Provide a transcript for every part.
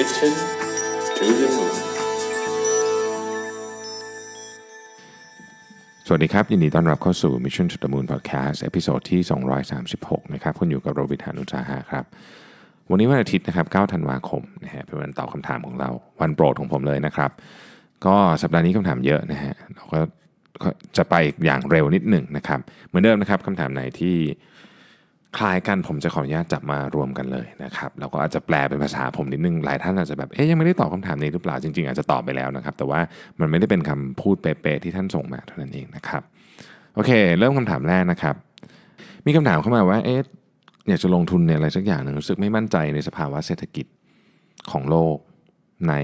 Mission to the Moon สวัสดีครับ ยินดีต้อนรับเข้าสู่ Mission to the Moon Podcast เอพิโซดที่ 236 นะครับ คุณอยู่กับโรบิทานุสาหะครับ วันนี้วันอาทิตย์นะครับ9ธันวาคม นะฮะ เป็นวันตอบคำถามของเรา วันโปรดของผมเลยนะครับ ก็สัปดาห์นี้คำถามเยอะนะฮะ เราก็จะไปอย่างเร็วนิดหนึ่งนะครับ เหมือนเดิมนะครับ คำถามไหนที่คล้ายกันผมจะขออนุญาตจับมารวมกันเลยนะครับแล้วก็อาจจะแปลเป็นภาษาผมนิดนึงหลายท่านอาจจะแบบเอ๊ยยังไม่ได้ตอบคาถามนี้หรือเปล่าจริงๆอาจจะตอบไปแล้วนะครับ แต่ว่ามันไม่ได้เป็นคำพูดเป๊ะๆที่ท่านส่งมาเท่านั้นเองนะครับโอเค เริ่มคำถามแรกนะครับ มีคำถามเข้ามาว่าเอ๊ยอยากจะลงทุนในอะไรสักอย่างหนึ่งรู้สึกไม่มั่นใจในสภาวะเศรษฐกิจของโลกใน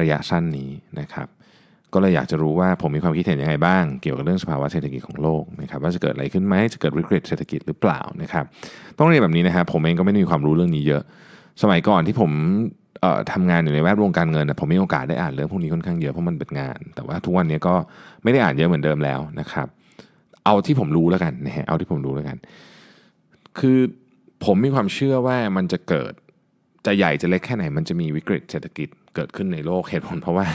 ระยะสั้นนี้นะครับก็เลยอยากจะรู้ว่าผมมีความคิดเห็นยังไงบ้างเกี่ยวกับเรื่องสภาวะเศรษฐกิจของโลกนะครับว่าจะเกิดอะไรขึ้นไหมจะเกิดวิกฤตเศรษฐกิจหรือเปล่านะครับต้องเรียนแบบนี้นะครับผมเองก็ไม่ได้มีความรู้เรื่องนี้เยอะ สมัยก่อนที่ผมทำงานอยู่ในแวดวงการเงินผมมีโอกาสได้อ่านเรื่องพวกนี้ค่อนข้างเยอะเพราะมันเป็นงานแต่ว่าทุกวันนี้ก็ไม่ได้อ่านเยอะเหมือนเดิมแล้วนะครับเอาที่ผมรู้แล้วกันนะฮะเอาที่ผมรู้แล้วกัน คือผมมีความเชื่อว่ามันจะเกิดจะใหญ่จะเล็กแค่ไหนมันจะมีวิกฤตเศรษฐกิจเกิดขึ้นในโลกเหตุผลเพราะว่า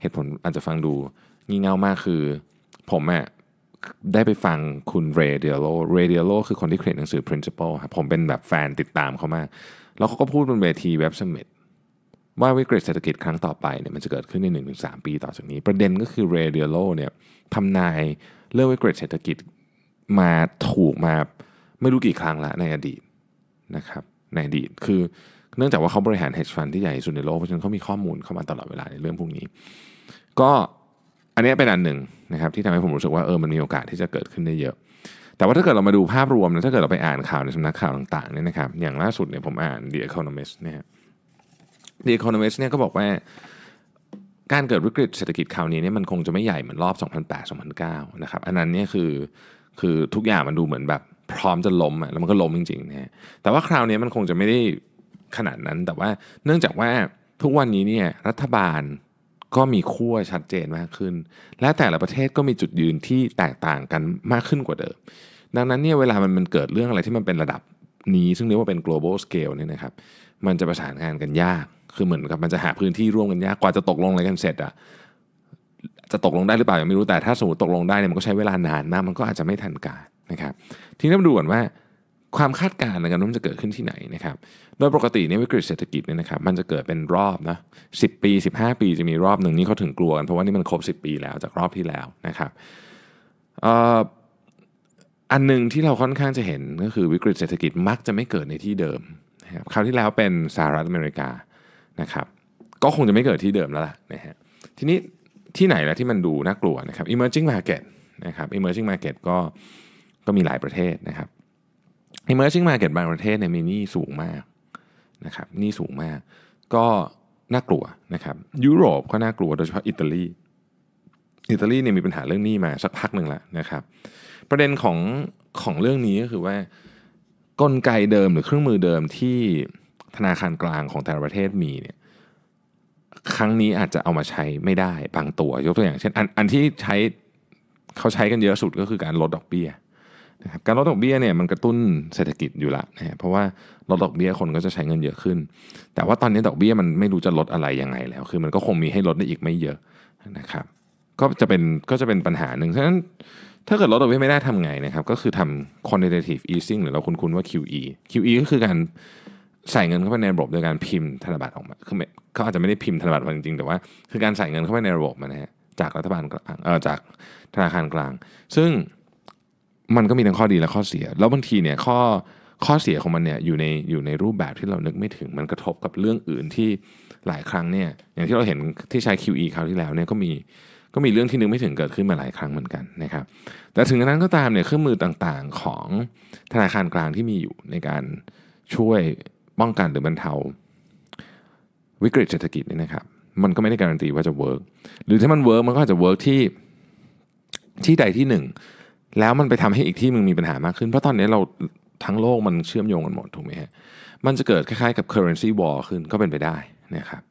เหตุผลอาจจะฟังดู งี่เง่ามากคือ ผมอะได้ไปฟังคุณเรเดียโลเรเดียโลคือคนที่เขียนหนังสือ principle ครับผมเป็นแบบแฟนติดตามเขามาก แล้วเขาก็พูดบนเวทีเว็บสมิธว่าวิกฤตเศรษฐกิจครั้งต่อไปเนี่ยมันจะเกิดขึ้นใน1-3ปีต่อจากนี้ ประเด็นก็คือเรเดียโลเนี่ยทำนายเรื่องวิกฤตเศรษฐกิจมาถูกมาไม่รู้กี่ครั้งละในอดีตนะครับในอดีตคือนื่องจากว่าเขาบริหาร hedge fund ที่ใหญ่สุดในโลก เพราะฉะนั้นเขามีข้อมูลเข้ามาตลอดเวลาในเรื่องพวกนี้ ก็อันนี้เป็นอันหนึ่งนะครับที่ทำให้ผมรู้สึกว่าเออมันมีโอกาสที่จะเกิดขึ้นได้เยอะ แต่ว่าถ้าเกิดเรามาดูภาพรวมนะถ้าเกิดเราไปอ่านข่าวในสำนักข่าวต่างๆเนี่ยนะครับอย่างล่าสุดเนี่ยผมอ่าน The Economist เนี่ย The Economist เนี่ยก็บอกว่า การเกิดวิกฤตเศรษฐกิจคราวนี้เนี่ยมันคงจะไม่ใหญ่เหมือนรอบ 2008-2009นะครับอันนั้นเนี่ยคือคือทุกอย่างมันดูเหมือนแบบพร้อมจะล้มอ่ะแล้วมันก็ล้มจริงๆนะะแต่ว่าคราวนี้มันคงจะไม่ได้ขนาดนั้นแต่ว่าเนื่องจากว่าทุกวันนี้เนี่ยรัฐบาลก็มีขั้วชัดเจนมากขึ้น และแต่ละประเทศก็มีจุดยืนที่แตกต่างกันมากขึ้นกว่าเดิม ดังนั้นเนี่ยเวลามันเกิดเรื่องอะไรที่มันเป็นระดับนี้ ซึ่งเรียกว่าเป็น global scale เนี่ยนะครับ มันจะประสานงานกันยากคือเหมือนกับมันจะหาพื้นที่ร่วมกันยากกว่าจะตกลงอะไรกันเสร็จอะจะตกลงได้หรือ เปล่ายังไม่รู้แต่ถ้าสมมติตกลงได้เนี่ยมันก็ใช้เวลานานมากมันก็อาจจะไม่ทันการนะครับ ทีนี้มาดูก่อนว่าความคาดการณ์นกันว่ามจะเกิดขึ้นที่ไหนนะครับ โดยปกติเนี่ยวิกฤตเศรษฐกิจเนี่ยนะครับ มันจะเกิดเป็นรอบนะสิปี 15 ปีจะมีรอบหนึ่งนี่เขาถึงกลัวกันเพราะว่านี่มันครบ10 ปีแล้วจากรอบที่แล้วนะครับ อันหนึ่งที่เราค่อนข้างจะเห็นก็คือวิกฤตเศรษฐกิจมักจะไม่เกิดในที่เดิมนะครับคราวที่แล้วเป็นสหรัฐอเมริกานะครับ ก็คงจะไม่เกิดที่เดิมแล้วล่ะนะฮะ ทีนี้ที่ไหนแล้วที่มันดูน่ากลัวนะครับ emerging market นะครับ emerging market ก็ก็มีหลายประเทศนะครับ emerging market บางประเทศเนี่ยมีหนี้สูงมากนะครับหนี้สูงมาก ก็น่ากลัวนะครับยุโรปก็น่ากลัวโดยเฉพาะอิตาลีอิตาลีเนี่ยมีปัญหาเรื่องหนี้มาสักพักหนึ่งแล้วนะครับ ประเด็นของของเรื่องนี้ก็คือว่ากลไกเดิมหรือเครื่องมือเดิมที่ธนาคารกลางของแต่ละประเทศมีเนี่ย ครั้งนี้อาจจะเอามาใช้ไม่ได้บางตัวยกตัวอย่างเช่นอันอันที่ใช้เขาใช้กันเยอะสุดก็คือการลดดอกเบี้ยนะครับการลดดอกเบี้ยเนี่ยมันกระตุ้นเศรษฐกิจอยู่ละนะเพราะว่าลดดอกเบี้ยคนก็จะใช้เงินเยอะขึ้น แต่ว่าตอนนี้ดอกเบี้ยมันไม่รู้จะลดอะไรยังไงแล้ว คือมันก็คงมีให้ลดได้อีกไม่เยอะนะครับก็จะเป็นก็จะเป็นปัญหาหนึ่งฉะนั้นถ้าเกิดลดดอกเบี้ยไม่ได้ทำไงนะครับก็คือทำ quantitative easing หรือเราคุ้นๆว่า QE QE ก็คือการใส่เงินเข้าไปในระบบโดยการพิมพ์ธนบัตรออกมาคือเขาอาจจะไม่ได้พิมพ์ธนบัตรมาจริงๆแต่ว่าคือการใส่เงินเข้าไปในระบบนะฮะจากรัฐบาลเอ่อจากธนาคารกลาง ซึ่งมันก็มีทั้งข้อดีและข้อเสีย แล้วบางทีเนี่ยข้อข้อเสียของมันเนี่ยอยู่ในอยู่ในรูปแบบที่เรานึกไม่ถึงมันกระทบกับเรื่องอื่นที่หลายครั้งเนี่ยอย่างที่เราเห็นที่ใช้ QE คราวที่แล้วเนี่ยก็มีก็มีเรื่องที่นึกไม่ถึงเกิดขึ้นมาหลายครั้งเหมือนกันนะครับแต่ถึงนั้นก็ตามเนี่ยเครื่องมือต่างๆของธนาคารกลางที่มีอยู่ในการช่วยป้องกันหรือบรรเทาวิกฤต เศรษฐกิจนี่นะครับมันก็ไม่ได้การันตีว่าจะเวิร์กหรือถ้ามันเวิร์กมันก็อาจจะเวิร์กที่ที่ใดที่หนึ่งแล้วมันไปทำให้อีกที่มึงมีปัญหามากขึ้น เพราะตอนนี้เราทั้งโลกมันเชื่อมโยงกันหมดถูกไหมฮะ มันจะเกิดคล้ายๆกับ currency war ขึ้นก็เป็นไปได้นะครับ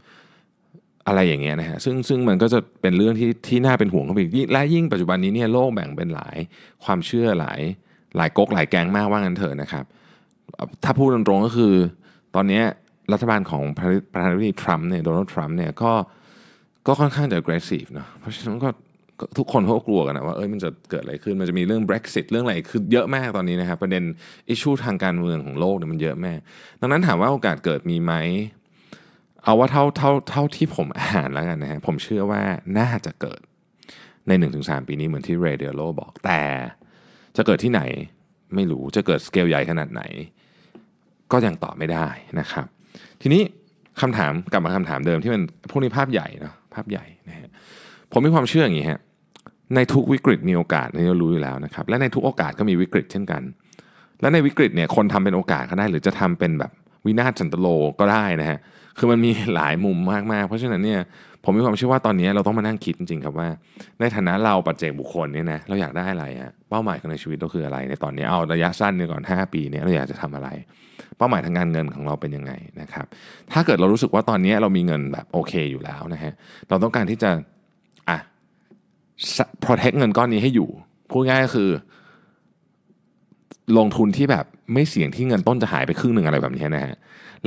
อะไรอย่างเงี้ยนะฮะซึ่งซึ่งมันก็จะเป็นเรื่องที่ที่น่าเป็นห่วงเขาอีก และยิ่งปัจจุบันนี้เนี่ยโลกแบ่งเป็นหลายความเชื่อหลายหลายก๊กหลายแกงมากว่างั้นเถอะนะครับ ถ้าพูดตรงๆก็คือ ตอนนี้รัฐบาลของประธานาธิบดีทรัมป์เนี่ยโดนัลด์ทรัมป์เนี่ยก็ก็ค่อนข้างจะ aggressive เนาะเพราะฉะนั้นก็ทุกคนเขากลัวกันนะว่าเอ้ยมันจะเกิดอะไรขึ้นมันจะมีเรื่อง Brexit เรื่องอะไรคือเยอะมากตอนนี้นะครับ ประเด็นอิชชูทางการเมืองของโลกเนี่ยมันเยอะมาก ดังนั้นถามว่าโอกาสเกิดมีไหมเอาว่าเท่าเท่าเท่าที่ผมอ่านแล้วกันนะฮะผมเชื่อว่าน่าจะเกิดใน1-3ปีนี้เหมือนที่เรเดียโลบอกแต่จะเกิดที่ไหนไม่รู้จะเกิดสเกลใหญ่ขนาดไหน ก็ยังตอบไม่ได้นะครับ ทีนี้คำถามกลับมาคำถามเดิมที่มันพวกนี้ภาพใหญ่เนาะภาพใหญ่นะฮะผมมีความเชื่ออย่างนี้ฮะในทุกวิกฤตมีโอกาสนี่เรารู้อยู่แล้วนะครับและในทุกโอกาสก็มีวิกฤตเช่นกัน และในวิกฤตเนี่ยคนทำเป็นโอกาสก็ได้หรือจะทำเป็นแบบวินาศจันตโลก็ได้นะฮะคือมันมีหลายมุมมากๆเพราะฉะนั้นเนี่ยผมมีความเชื่อว่าตอนนี้เราต้องมานั่งคิดจริงๆครับว่า ในฐานะเราปัจเจกบุคคลเนี่ยนะเราอยากได้อะไรฮะเป้าหมายของในชีวิตเราคืออะไรในตอนนี้เอาระยะสั้นนี่ก่อน 5 ปีเนี่ยเราอยากจะทำอะไร เป้าหมายทางการเงินของเราเป็นยังไงนะครับถ้าเกิดเรารู้สึกว่าตอนนี้เรามีเงินแบบโอเคอยู่แล้วนะฮะเราต้องการที่จะ p r เทคเงินก้อนนี้ให้อยู่ พูดง่ายก็คือ ลงทุนที่แบบไม่เสี่ยงที่เงินต้นจะหายไปครึ่งหนึ่งอะไรแบบนี้นะฮะ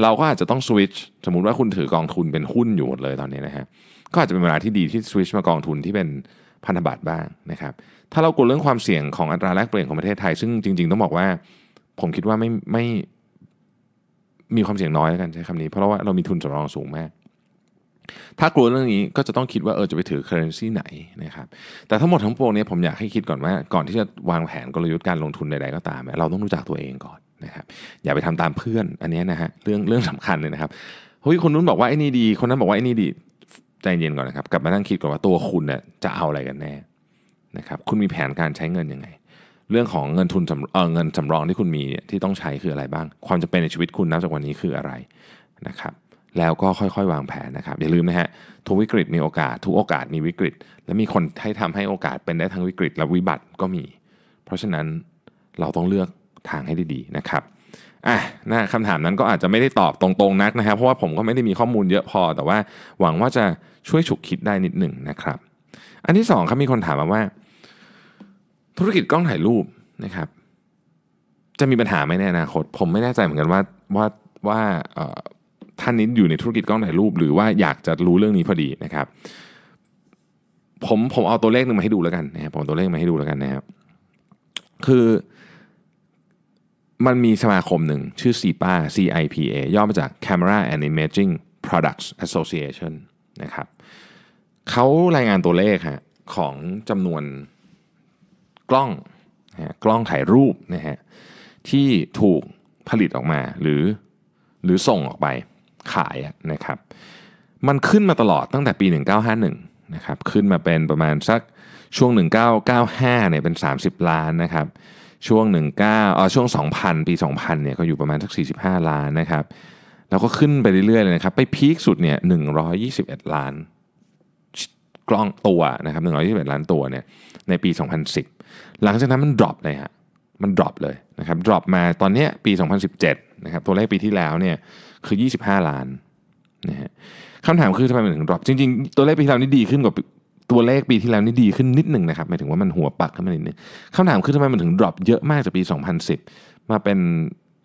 เราก็อาจจะต้องสวิตช์สมมุติว่าคุณถือกองทุนเป็นหุ้นอยู่หมดเลยตอนนี้นะฮะก็อาจจะเป็นเวลาที่ดีที่สวิตช์มากองทุนที่เป็นพันธบัตรบ้างนะครับ ถ้าเรากลัวเรื่องความเสี่ยงของอัตราแลกเปลี่ยนของประเทศไทยซึ่งจริงๆต้องบอกว่า ผมคิดว่าไม่ไม่มีความเสี่ยงน้อยแล้วกันใช้คำนี้ เพราะว่าเรามีทุนสำรองสูงมากถ้ากลัวเรื่องนี้ก็จะต้องคิดว่าเออจะไปถือเคอร์เรนซีไหนนะครับ แต่ทั้งหมดทั้งปวงนี้ผมอยากให้คิดก่อนว่าก่อนที่จะวางแผนกลยุทธ์การลงทุนใดๆก็ตาม เราต้องรู้จักตัวเองก่อนนะครับ อย่าไปทำตามเพื่อนอันนี้นะฮะเรื่องเรื่องสำคัญเลยนะครับเฮ้ยคนนู้นบอกว่าไอ้นี่ดี คนนั้นบอกว่าไอ้นี่ดี ใจเย็นก่อนนะครับกลับมานั่งคิดก่อนว่าตัวคุณเนี่ยจะเอาอะไรกันแน่นะครับคุณมีแผนการใช้เงินยังไง เรื่องของเงินทุนเออเงินสำรองที่คุณมีที่ต้องใช้คืออะไรบ้าง ความจำเป็นในชีวิตคุณนับจากวันนี้คืออะไรนะครับแล้วก็ค่อยๆวางแผนนะครับ อย่าลืมนะฮะ ทุกวิกฤตมีโอกาส ทุกโอกาสมีวิกฤต และมีคนให้ทำให้โอกาสเป็นได้ทั้งวิกฤต และวิบัติก็มี เพราะฉะนั้นเราต้องเลือกทางให้ดีๆนะครับอ่ะนะคำถามนั้นก็อาจจะไม่ได้ตอบตรงๆนักนะครับ เพราะว่าผมก็ไม่ได้มีข้อมูลเยอะพอ แต่ว่าหวังว่าจะช่วยฉุกคิดได้นิดหนึ่งนะครับ อันที่2ครับมีคนถามมาว่า ธุรกิจกล้องถ่ายรูปนะครับ จะมีปัญหาไหมในอนาคต ผมไม่แน่ใจเหมือนกันว่าว่าว่าท่านนี้อยู่ในธุรกิจกล้องถ่ายรูปหรือว่าอยากจะรู้เรื่องนี้พอดีนะครับ ผมผมเอาตัวเลขหนึ่งมาให้ดูแล้วกันนะครับผมตัวเลขมาให้ดูแล้วกันนะครับคือ มันมีสมาคมหนึ่ง ชื่อ CIPA CIPA ย่อมาจาก Camera and Imaging Products Association นะครับเขารายงานตัวเลขฮะของจำนวนกล้องนะกล้องถ่ายรูปนะฮะที่ถูกผลิตออกมา หรือหรือส่งออกไปขายนะครับมันขึ้นมาตลอดตั้งแต่ปี 1951นะครับขึ้นมาเป็นประมาณสักช่วง 1995เนี่ยเป็น 30 ล้านนะครับช่วง19เอ๋อช่วง 2000 ปี 2000เนี่ยก็อยู่ประมาณสัก 45 ล้านนะครับแล้วก็ขึ้นไปเรื่อยๆเลยนะครับไปพีคสุดเนี่ย121 ล้านกล้องตัวนะครับ121 ล้านตัวเนี่ยในปี 2010 หลังจากนั้นมันดรอปเลยฮะมันดรอปเลยนะครับดรอปมาตอนนี้ปี 2017นะครับตัวเลขปีที่แล้วเนี่ยคือ 25 ล้าน นะฮะคำถามคือทำไม มันถึง ดรอป จริง ๆ ตัวเลขปีที่แล้วนี่ดีขึ้น กว่า ตัวเลขปีที่แล้วนี่ดีขึ้นนิดหนึ่งนะครับ หมายถึงว่ามันหัวปักขึ้นมานิดนึงคำถามคือทำไม มันถึง ดรอป เยอะมาก จากปี 2010 มาเป็น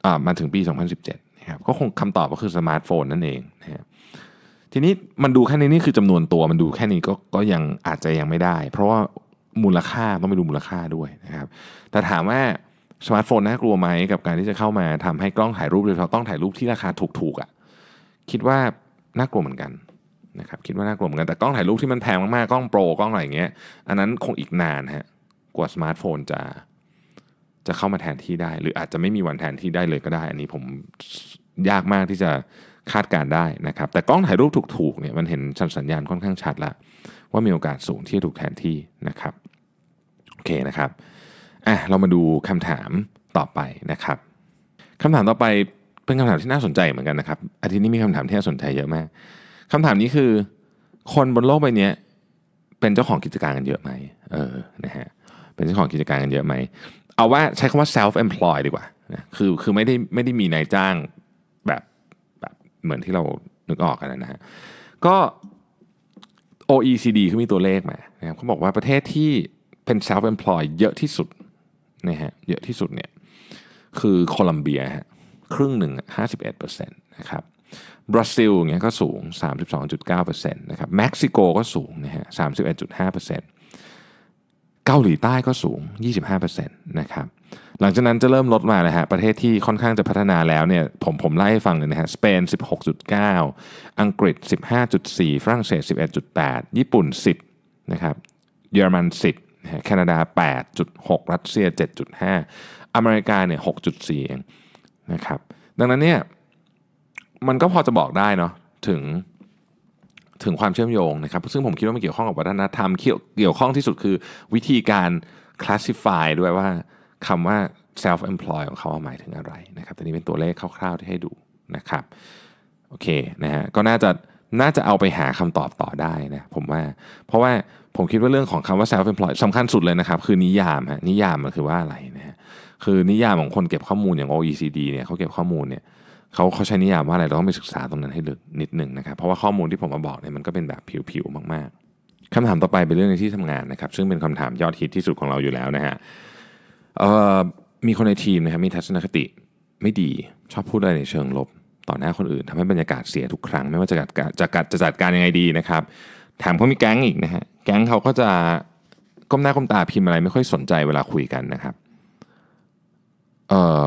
อ่า มาถึงปี 2017นะครับ ก็คงคำตอบ ก็คือสมาร์ทโฟน นั่นเอง นะฮะทีนี้มันดูแค่นี้ นี่คือจำนวนตัว มันดูแค่นี้ ก็ ก็ยัง อาจจะ ยังไม่ได้ เพราะว่า มูลค่า ต้องไปดูมูลค่าด้วย นะครับ แต่ถามว่าสมาร์ทโฟนน่ากลัวไหมกับการที่จะเข้ามา ทำให้กล้องถ่ายรูปโดยเฉพาะต้องถ่ายรูปที่ราคาถูกๆอะ่ะคิดว่าน่ากลัวเหมือนกันนะครับคิดว่าน่ากลัวเหมือนกันแต่กล้องถ่ายรูปที่มันแพงมากๆกล้องโปร กล้องอะไรอย่างเงี้ย อันนั้นคงอีกนานฮะกว่าสมาร์ทโฟนจะจะเข้ามาแทนที่ได้ หรืออาจจะไม่มีวันแทนที่ได้เลยก็ได้ อันนี้ผมยากมากที่จะคาดการได้นะครับ แต่กล้องถ่ายรูปถูกๆเนี่ยมันเห็นสัญญาณค่อนข้างชัดละว่ามีโอกาสสูงที่จะถูกแทนที่นะครับ โอเคนะครับอ่ะเรามาดูคำถามต่อไปนะครับคำถามต่อไปเป็นคำถามที่น่าสนใจเหมือนกันนะครับอาทิตย์นี้มีคำถามที่น่าสนใจเยอะมากคำถามนี้คือคนบนโลกใบนี้เป็นเจ้าของกิจการกันเยอะไหมเออนะฮะเป็นเจ้าของกิจการกันเยอะไหมเอาว่าใช้คำว่า self employed ดีกว่านะคือคือไม่ได้ไม่ได้มีนายจ้างแบบแบบเหมือนที่เรานึกออกกันนะฮะก็ OECD เขามีตัวเลขมานะครับเขาบอกว่าประเทศที่เป็น self employed เยอะที่สุดนะฮะเยอะที่สุดเนี่ยคือโคลัมเบียฮะครึ่งหนึ่ง51%นะครับบราซิลเนี่ยก็สูง 32.9%นะครับเม็กซิโกก็สูงนะฮะ31.5%เกาหลีใต้ก็สูง 25%นะครับหลังจากนั้นจะเริ่มลดมาละฮะประเทศที่ค่อนข้างจะพัฒนาแล้วเนี่ยผมผมไล่ให้ฟังเลยนะฮะสเปน 16.9 อังกฤษ 15.4 ฝรั่งเศส 11.8 ญี่ปุ่น 10นะครับเยอรมัน 10แคนาดา 8.6 รัสเซีย 7.5 อเมริกาเนี่ย6.4เองนะครับ ดังนั้นเนี่ยมันก็พอจะบอกได้เนาะถึงถึงความเชื่อมโยงนะครับ ซึ่งผมคิดว่ามันเกี่ยวข้องกับวัฒนธรรม เกี่ยวข้องที่สุดคือวิธีการ คลาสสิฟายด้วยว่าคำว่า self employ ของเขาหมายถึงอะไรนะครับแต่นี้เป็นตัวเลขคร่าวๆที่ให้ดูนะครับโอเคนะฮะก็น่าจะน่าจะเอาไปหาคำตอบต่อได้นะผมว่าเพราะว่าผมคิดว่าเรื่องของคำว่า self employed สำคัญสุดเลยนะครับ คือนิยามฮะ นิยามมันคือว่าอะไรนะฮะ คือนิยามของคนเก็บข้อมูลอย่าง OECD เนี่ยเขาเก็บข้อมูลเนี่ยเขาเขาใช้นิยามว่าอะไร เราต้องไปศึกษาตรงนั้นให้ลึกนิดหนึ่งนะครับ เพราะว่าข้อมูลที่ผมมาบอกเนี่ยมันก็เป็นแบบผิวๆ มากๆคำถามต่อไปเป็นเรื่องในที่ทำงานนะครับ ซึ่งเป็นคำถามยอดฮิตที่สุดของเราอยู่แล้วนะฮะมีคนในทีมนะครับ มีทัศนคติไม่ดี ชอบพูดอะไรในเชิงลบ ต่อหน้าคนอื่นทำให้บรรยากาศเสียทุกครั้ง ไม่ว่าจะจัดการจะจัดการยังไงดีนะครับแถมเขามีแก๊งอีกนะฮะแก๊งเขาก็จะก้มหน้าก้มตาพิมพ์อะไรไม่ค่อยสนใจเวลาคุยกันนะครับ เอ่อ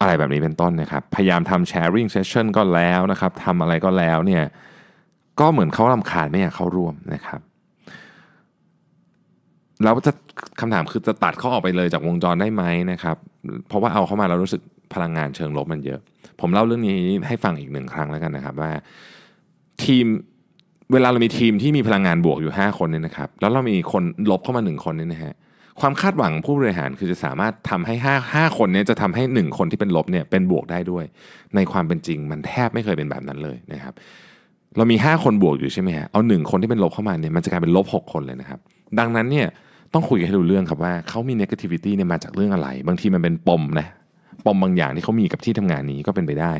อะไรแบบนี้เป็นต้นนะครับ พยายามทำแชร์ริ่งเซสชั่นก็แล้วนะครับทำอะไรก็แล้วเนี่ยก็เหมือนเขาลำคาญไม่อยากเข้าร่วมนะครับ แล้วจะคำถามคือจะตัดเขาออกไปเลยจากวงจรได้ไหมนะครับ เพราะว่าเอาเข้ามาเรารู้สึกพลังงานเชิงลบมันเยอะ ผมเล่าเรื่องนี้ให้ฟังอีกหนึ่งครั้งแล้วกันนะครับ ว่าทีมเวลาเรามีทีมที่มีพลังงานบวกอยู่ 5 คนเนี่ยนะครับแล้วเรามีคนลบเข้ามา 1 คนเนี่ยนะฮะความคาดหวังผู้บริหารคือจะสามารถทำให้5 5คนเนี่ยจะทำให้ 1 คนที่เป็นลบเนี่ยเป็นบวกได้ด้วย ในความเป็นจริงมันแทบไม่เคยเป็นแบบนั้นเลยนะครับเรามี5คนบวกอยู่ใช่ไหมฮะเอา1คนที่เป็นลบเข้ามาเนี่ยมันจะกลายเป็นลบ 6 คนเลยนะครับ ดังนั้นเนี่ยต้องคุยกันให้รู้เรื่องครับว่าเขามีเนกาทีฟิตี้เนี่ยมาจากเรื่องอะไร บางทีมันเป็นปมนะปมบางอย่างที่เขามีกับที่ทำงานนี้ก็เป็นไปได้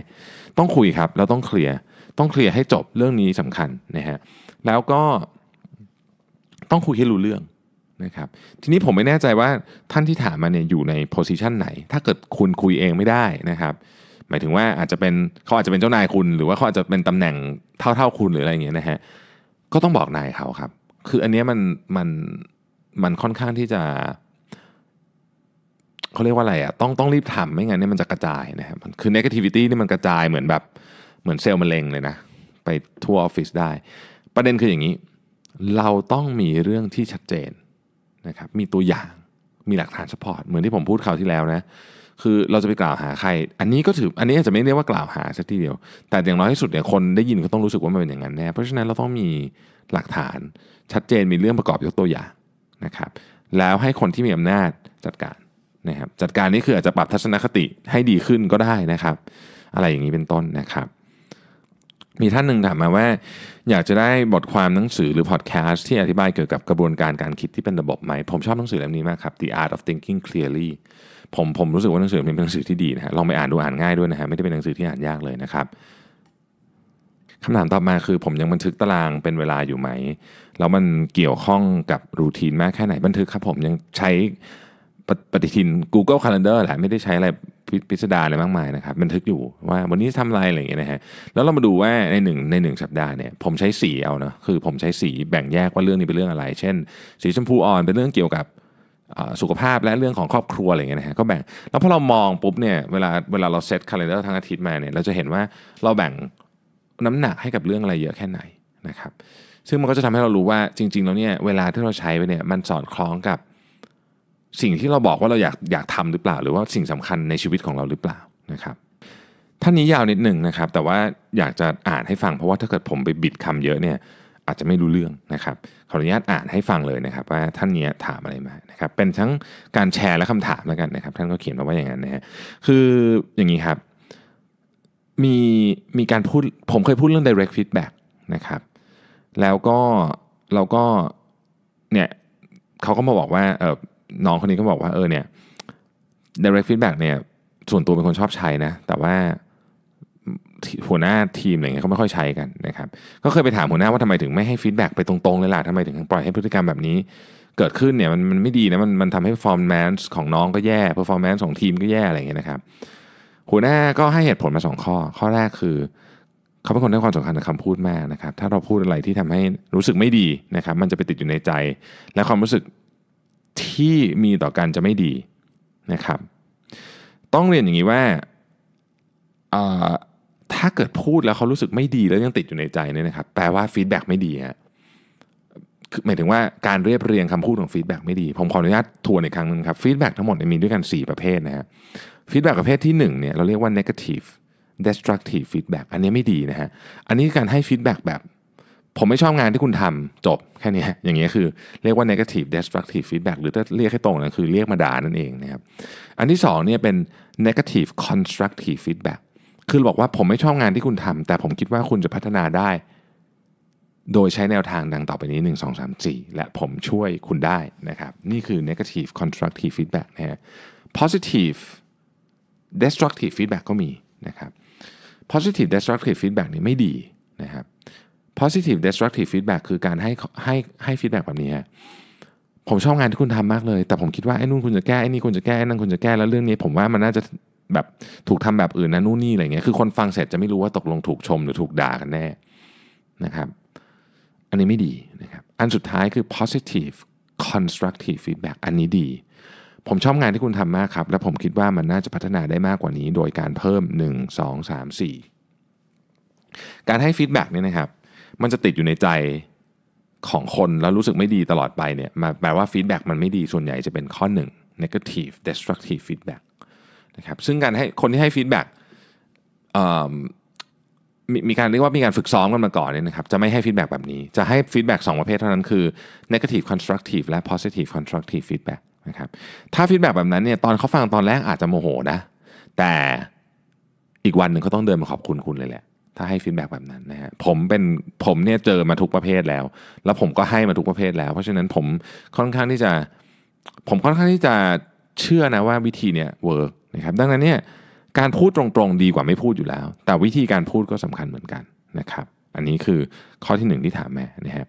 ต้องคุยครับแล้วต้องเคลียร์ต้องเคลียร์ให้จบเรื่องนี้สำคัญนะฮะ แล้วก็ต้องคุยให้รู้เรื่องนะครับ ทีนี้ผมไม่แน่ใจว่าท่านที่ถามมาเนี่ยอยู่ในโพสิชันไหน ถ้าเกิดคุณคุยเองไม่ได้นะครับ หมายถึงว่าอาจจะเป็นเขาอาจจะเป็นเจ้านายคุณหรือว่าเขาอาจจะเป็นตำแหน่งเท่าๆคุณหรืออะไรอย่างเงี้ยนะฮะ ก็ต้องบอกนายเขาครับ คืออันนี้มันมันมันค่อนข้างที่จะเขาเรียกว่าอะไรอะ่ะต้องต้องรีบทำไม่งั้นเนี่ยมันจะกระจายนะครับคือ negativity นี่มันกระจายเหมือนแบบเหมือนเซลล์มะเร็งเลยนะไปทั่วออฟฟิศได้ ประเด็นคืออย่างนี้ เราต้องมีเรื่องที่ชัดเจนนะครับ มีตัวอย่าง มีหลักฐานสปอร์ตเหมือนที่ผมพูดคราวที่แล้วนะ คือเราจะไปกล่าวหาใคร อันนี้ก็ถืออันนี้อาจจะไม่เรียกว่ากล่าวหาสักทีเดียว แต่อย่างน้อยที่สุดเนี่ยคนได้ยินก็ต้องรู้สึกว่ามันเป็นอย่างนั้นแน่เพราะฉะนั้นเราต้องมีหลักฐานชัดเจนมีเรื่องประกอบยกตัวอย่างนะครับ แล้วให้คนที่มีอำนาจจัดการนะครับจัดการนี่คืออาจจะปรับทัศนคติให้ดีขึ้นก็ได้นะครับ อะไรอย่างนี้เป็นต้นนะครับมีท่านหนึ่งถามมาว่า อยากจะได้บทความหนังสือหรือพอดแคสต์ที่อธิบายเกี่ยวกับกระบวนการการคิดที่เป็นระบบไหม ผมชอบหนังสือเล่มนี้มากครับ The Art of Thinking Clearly ผมผมรู้สึกว่าหนังสือเล่มนี้เป็นหนังสือที่ดีนะฮะลองไปอ่านดูอ่านง่ายด้วยนะฮะไม่ได้เป็นหนังสือที่อ่านยากเลยนะครับ คำถามต่อมาคือผมยังบันทึกตารางเป็นเวลาอยู่ไหม แล้วมันเกี่ยวข้องกับรูทีนมากแค่ไหนบันทึกครับผมยังใช้ปฏิทิน Google Calendar แหละไม่ได้ใช้อะไรพิสดารอะไรมากมายนะครับบันทึกอยู่ว่าวันนี้ทำอะไรอะไรอย่างเงี้ยนะฮะแล้วเรามาดูว่าในหนึ่งในหนึ่งสัปดาห์เนี่ยผมใช้สีเอาเนาะคือผมใช้สีแบ่งแยกว่าเรื่องนี้เป็นเรื่องอะไร เช่น สีชมพูอ่อนเป็นเรื่องเกี่ยวกับสุขภาพและเรื่องของครอบครัวอะไรเงี้ยนะฮะก็แบ่งแล้วพอเรามองปุ๊บเนี่ยเวลาเวลาเราเซตคาล endar ทั้งอาทิตย์มาเนี่ยเราจะเห็นว่าเราแบ่งน้ำหนักให้กับเรื่องอะไรเยอะแค่ไหนนะครับซึ่งมันก็จะทำให้เรารู้ว่าจริงๆแล้วเนี่ยเวลาที่เราใช้ไปเนี่ยมันสอดคล้องกับสิ่งที่เราบอกว่าเราอยากอยากทำหรือเปล่า หรือว่าสิ่งสำคัญในชีวิตของเราหรือเปล่านะครับ ท่านนี้ยาวนิดหนึ่งนะครับ แต่ว่าอยากจะอ่านให้ฟัง เพราะว่าถ้าเกิดผมไปบิดคำเยอะเนี่ยอาจจะไม่รู้เรื่องนะครับขออนุญาตอ่านให้ฟังเลยนะครับว่าท่านนี้ถามอะไรมานะครับ เป็นทั้งการแชร์และคำถามแล้วกันนะครับท่านก็เขียนมาว่าอย่างนั้นนะฮะคืออย่างนี้ครับมีมีการพูดผมเคยพูดเรื่อง direct feedback นะครับแล้วก็เราก็เนี่ยเขาก็มาบอกว่าเออน้องคนนี้ก็บอกว่าเออเนี่ย direct feedback เนี่ยส่วนตัวเป็นคนชอบใช้นะแต่ว่าหัวหน้าทีมอะไรเงี้ยเขาไม่ค่อยใช้กันนะครับก็เคยไปถามหัวหน้าว่าทำไมถึงไม่ให้ฟีดแบ็กไปตรง ๆ เลยล่ะทำไมถึงปล่อยให้พฤติกรรมแบบนี้เกิดขึ้นเนี่ยมันมันไม่ดีนะมันมันทำให้ performance ของน้องก็แย่ performance ของทีมก็แย่อะไรเงี้ยนะครับ หัวหน้าก็ให้เหตุผลมา 2 ข้อ ข้อแรกคือ เขาเป็นคนให้ความสำคัญกับคำพูดมากนะครับถ้าเราพูดอะไรที่ทำให้รู้สึกไม่ดีนะครับมันจะไปติดอยู่ในใจและความรู้สึกที่มีต่อกันจะไม่ดีนะครับต้องเรียนอย่างนี้ว่าถ้าเกิดพูด แล้วเขารู้สึกไม่ดีแล้วยังติดอยู่ในใจเนี่ยนะครับแปลว่าฟีดแบ็ไม่ดีฮะหมายถึงว่าการเรียบเรียงคำพูดของฟีดแบ็ไม่ดี ผมขออนุญาตทวนอีกครั้งนึงครับฟีดแบ็ทั้งหมดมีด้วยกัน 4 ประเภทนะฮะฟีดแบ็ประเภทที่1เนี่ยเราเรียกว่า negative destructive feedback อันนี้ไม่ดีนะฮะอันนี้การให้ฟีดแบ็แบบผมไม่ชอบงานที่คุณทำจบแค่นี้อย่างเงี้ยคือ เรียกว่า negative destructive feedback หรือถ้าเรียกให้ตรงนะคือเรียกมาด่านั่นเองนะครับ อันที่2เนี่ยเป็น negative constructive feedback คือบอกว่าผมไม่ชอบงานที่คุณทำแต่ผมคิดว่าคุณจะพัฒนาได้ โดยใช้แนวทางดังต่อไปนี้ 1 2 3 4 และผมช่วยคุณได้นะครับ นี่คือ negative constructive feedback นะฮะ positive destructive feedback ก็มีนะครับ positive destructive feedback นี่ไม่ดีนะครับ positive destructive feedback คือการให้ให้ให้ feedback แบบนี้ฮะผมชอบงานที่คุณทำมากเลย แต่ผมคิดว่า ไอ้นู่นคุณจะแก้ ไอ้นี่คุณจะแก้ไอ้นั่นคุณจะแก้แล้วเรื่องนี้ ผมว่ามันน่าจะแบบถูกทำแบบอื่นนะนู่นนี่อะไรเงี้ย คือคนฟังเสร็จจะไม่รู้ว่าตกลงถูกชมหรือถูกด่ากันแน่นะครับ อันนี้ไม่ดีนะครับ อันสุดท้ายคือ positive constructive feedback อันนี้ดี ผมชอบงานที่คุณทำมากครับ และผมคิดว่ามันน่าจะพัฒนาได้มากกว่านี้ โดยการเพิ่ม 1 2 3 4การให้ feedback เนี่ยนะครับมันจะติดอยู่ในใจของคน แล้วรู้สึกไม่ดีตลอดไปเนี่ยมาแปลว่าฟีดแบ็มันไม่ดีส่วนใหญ่จะเป็นข้อหนึง negative destructive feedback นะครับซึ่งการให้คนที่ให้ฟีดแบ็มมีการเรียกว่ามีการฝึกซ้อมกันมาก่อนเนี่ยนะครับจะไม่ให้ฟีดแบ็แบบนี้ จะให้ฟีดแบ็สองประเภทเท่านั้นคือ negative constructive และ positive constructive feedback นะครับถ้าฟีดแบ็แบบนั้นเนี่ยตอนเขาฟังตอนแรกอาจจะโมโหนะ แต่อีกวันหนึ่งเขาต้องเดินมาขอบคุณคุณเลยแหละถ้าให้ฟีดแบ็กแบบนั้นนะฮะผมเป็นผมเนี่ยเจอมาทุกประเภทแล้ว แล้วผมก็ให้มาทุกประเภทแล้ว เพราะฉะนั้นผมค่อนข้างที่จะผมค่อนข้างที่จะเชื่อนะว่าวิธีเนี่ยเวิร์กนะครับดังนั้นเนี่ยการพูดตรงๆดีกว่าไม่พูดอยู่แล้ว แต่วิธีการพูดก็สำคัญเหมือนกันนะครับ อันนี้คือข้อที่ 1 ที่ถามแม่นะฮะ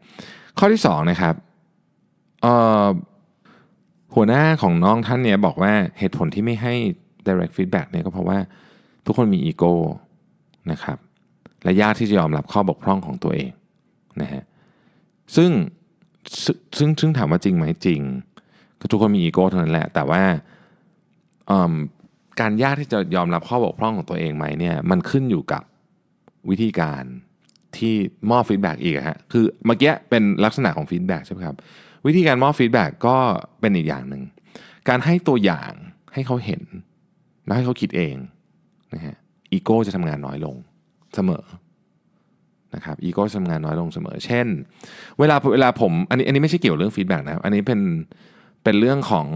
ข้อที่2นะครับหัวหน้าของน้องท่านเนี่ยบอกว่าเหตุผลที่ไม่ให้ direct feedback เนี่ยก็เพราะว่าทุกคนมีอีโก้นะครับและยากที่จะยอมรับข้อบกพร่องของตัวเองนะฮะซึ่งซึ่งซึ่งถามว่าจริงไหมจริงทุกคนมีอีโก้เท่านั้นแหละแต่ว่าการยากที่จะยอมรับข้อบกพร่องของตัวเองไหมเนี่ยมันขึ้นอยู่กับวิธีการที่มอบฟีดแบ็กอีกฮะคือเมื่อกี้เป็นลักษณะของฟีดแบ็กใช่ไหมครับวิธีการมอบฟีดแบ็กก็เป็นอีกอย่างหนึ่งการให้ตัวอย่างให้เขาเห็นแล้วให้เขาคิดเองนะฮะอีโก้จะทำงานน้อยลงเสมอนะครับ อีโก้ทำงานน้อยลงเสมอ เช่น เวลาเวลาผมอันนี้อันนี้ไม่ใช่เกี่ยวเรื่องฟีดแบ็กนะอันนี้เป็นเป็นเรื่องของ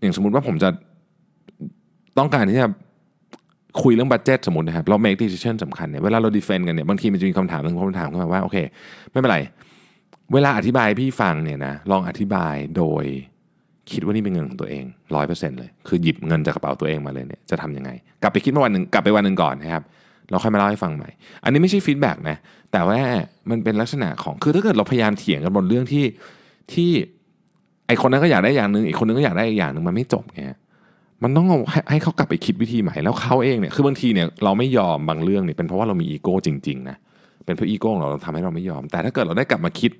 อย่างสมมุติว่าผมจะต้องการที่จะคุยเรื่องบัตเจตสมมตินะครับเราเมคดิเซชันสำคัญเนี่ยเวลาเราีเฟนต์กันเนี่ยบางทีมันจะมีคำถามหนึ่งคำถามเข้ามาว่าโอเค ไม่เป็นไร เวลาอธิบายพี่ฟังเนี่ยนะลองอธิบายโดยคิดว่านี่เป็นเงินของตัวเองร้อยเปอร์เซ็นต์เลย คือหยิบเงินจากกระเป๋าตัวเองมาเลยเนี่ยจะทำยังไง กลับไปคิดมาวันหนึ่งกลับไปวันหนึ่งก่อนนะครับเราค่อยมาเล่าให้ฟังใหม่ อันนี้ไม่ใช่ฟีดแบ็กนะ แต่ว่ามันเป็นลักษณะของ คือถ้าเกิดเราพยายามเถียงกันบนเรื่องที่ที่ ไอคนนั้นก็อยากได้อย่างหนึ่งอีกคนนึงก็อยากได้อีกอย่างหนึ่งมันไม่จบไงมันต้องให้เขากลับไปคิดวิธีใหม่ แล้วเขาเองเนี่ย คือบางทีเนี่ยเราไม่ยอมบางเรื่องเนี่ย เป็นเพราะว่าเรามีอีโก้จริงๆนะ เป็นเพราะอีโก้ของเราเราทำให้เราไม่ยอม แต่ถ้าเกิดเราได้กลับมาคิด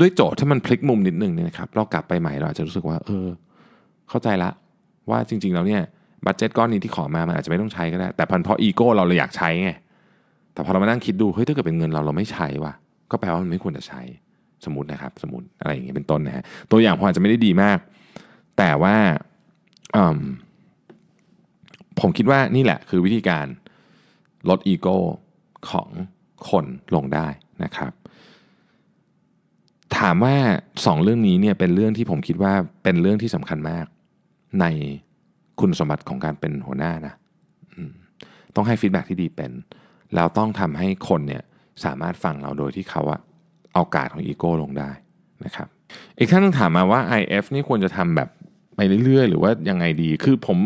ด้วยโจทย์ที่มันพลิกมุมนิดนึงเนี่ยนะครับ เรากลับไปใหม่เราอาจจะรู้สึกว่า เออ เข้าใจละ ว่าจริงๆแล้วเนี่ยบัตเจ็ตก้อนนี้ที่ขอมา มันอาจจะไม่ต้องใช้ก็ได้ แต่พันเพราะอีโก้เราเลยอยากใช้ไง แต่พอเรามานั่งคิดดู เฮ้ย ถ้าเกิดเป็นเงินเราเราไม่ใช้ว่ะก็แปลว่ามันไม่ควรจะใช้ สมมตินะครับ สมมติอะไรอย่างเงี้ย เป็นต้นนะฮะ ตัวอย่างพออาจจะไม่ได้ดีมาก แต่ว่าผมคิดว่า นี่แหละ คือวิธีการลดอีโก้ของคนลงได้นะครับ ถามว่า 2 เรื่องนี้เนี่ย เป็นเรื่องที่ผมคิดว่า เป็นเรื่องที่สำคัญมากในคุณสมบัติของการเป็นหัวหน้านะต้องให้ฟีดแบ็กที่ดีเป็นเราต้องทำให้คนเนี่ยสามารถฟังเราโดยที่เขาอะเอาการของอีโก้ลงได้นะครับ อีกท่านนึงถามมาว่า IF นี่ควรจะทำแบบไปเรื่อยๆ หรือว่ายังไงดีคือผม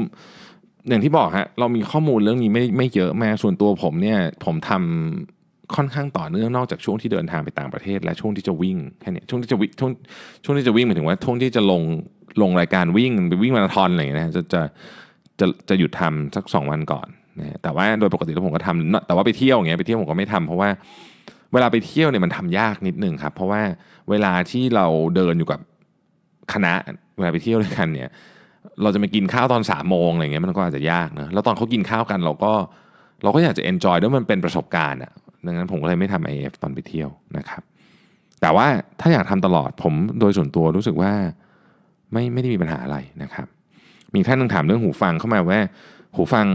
อย่างที่บอกฮะเรามีข้อมูลเรื่องนี้ไม่ไม่เยอะมากส่วนตัวผม เนี่ย ผมทำค่อนข้างต่อเนื่องนอกจากช่วงที่เดินทางไปต่างประเทศ และช่วงที่จะวิ่งแค่นี้ช่วงที่จะวิ่งช่วงช่วงที่จะวิ่งหมายถึงว่าช่วงที่จะลงลงรายการวิ่งไปวิ่งมาราธอนอะไรอย่างเงี้ยจะจะจะจะหยุดทำสัก 2 วันก่อนนะแต่ว่าโดยปกติแล้วผมก็ทำแต่ว่าไปเที่ยวอย่างเงี้ยไปเที่ยวผมก็ไม่ทำ เพราะว่าเวลาไปเที่ยวเนี่ยมันทำยากนิดนึงครับ เพราะว่าเวลาที่เราเดินอยู่กับคณะเวลาไปเที่ยวด้วยกันเนี่ย เราจะไปกินข้าวตอนสามโมงอะไรเงี้ย มันก็อาจจะยากนะแล้วตอนเขากินข้าวกันเราก็เราก็อยากจะเอนจอยด้วยมันเป็นประสบการณ์อ่ะดังนั้นผมก็เลยไม่ทำไอเอฟตอนไปเที่ยวนะครับ แต่ว่าถ้าอยากทำตลอดผมโดยส่วนตัวรู้สึกว่าไม่ไม่ได้มีปัญหาอะไรนะครับ มีท่านนึงถามเรื่องหูฟังเข้ามาว่า หูฟัง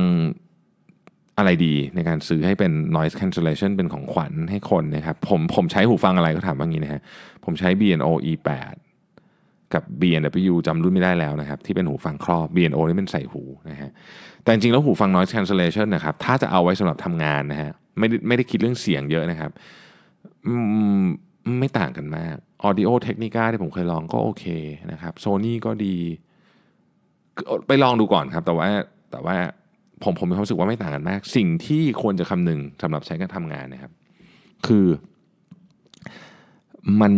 อะไรดีในการซื้อให้เป็น noise cancellation เป็นของขวัญให้คนนะครับผมผมใช้หูฟังอะไรก็ถามว่างี้นะฮะผมใช้ B&O E8 กับ B&W จำรุ่นไม่ได้แล้วนะครับ ที่เป็นหูฟังครอบ B&O นี่เป็นใส่หูนะฮะแต่จริงแล้วหูฟัง noise cancellation นะครับถ้าจะเอาไว้สำหรับทำงานนะฮะไม่ได้ไม่ได้คิดเรื่องเสียงเยอะนะครับไม่ต่างกันมาก Audio Technica ที่ผมเคยลองก็โอเคนะครับ Sony ก็ดีไปลองดูก่อนครับ แต่ว่าแต่ว่าผมผมมีความรู้สึกว่าไม่ต่างกันมาก สิ่งที่ควรจะคำนึงสำหรับใช้การทำงานนะครับ คือมัน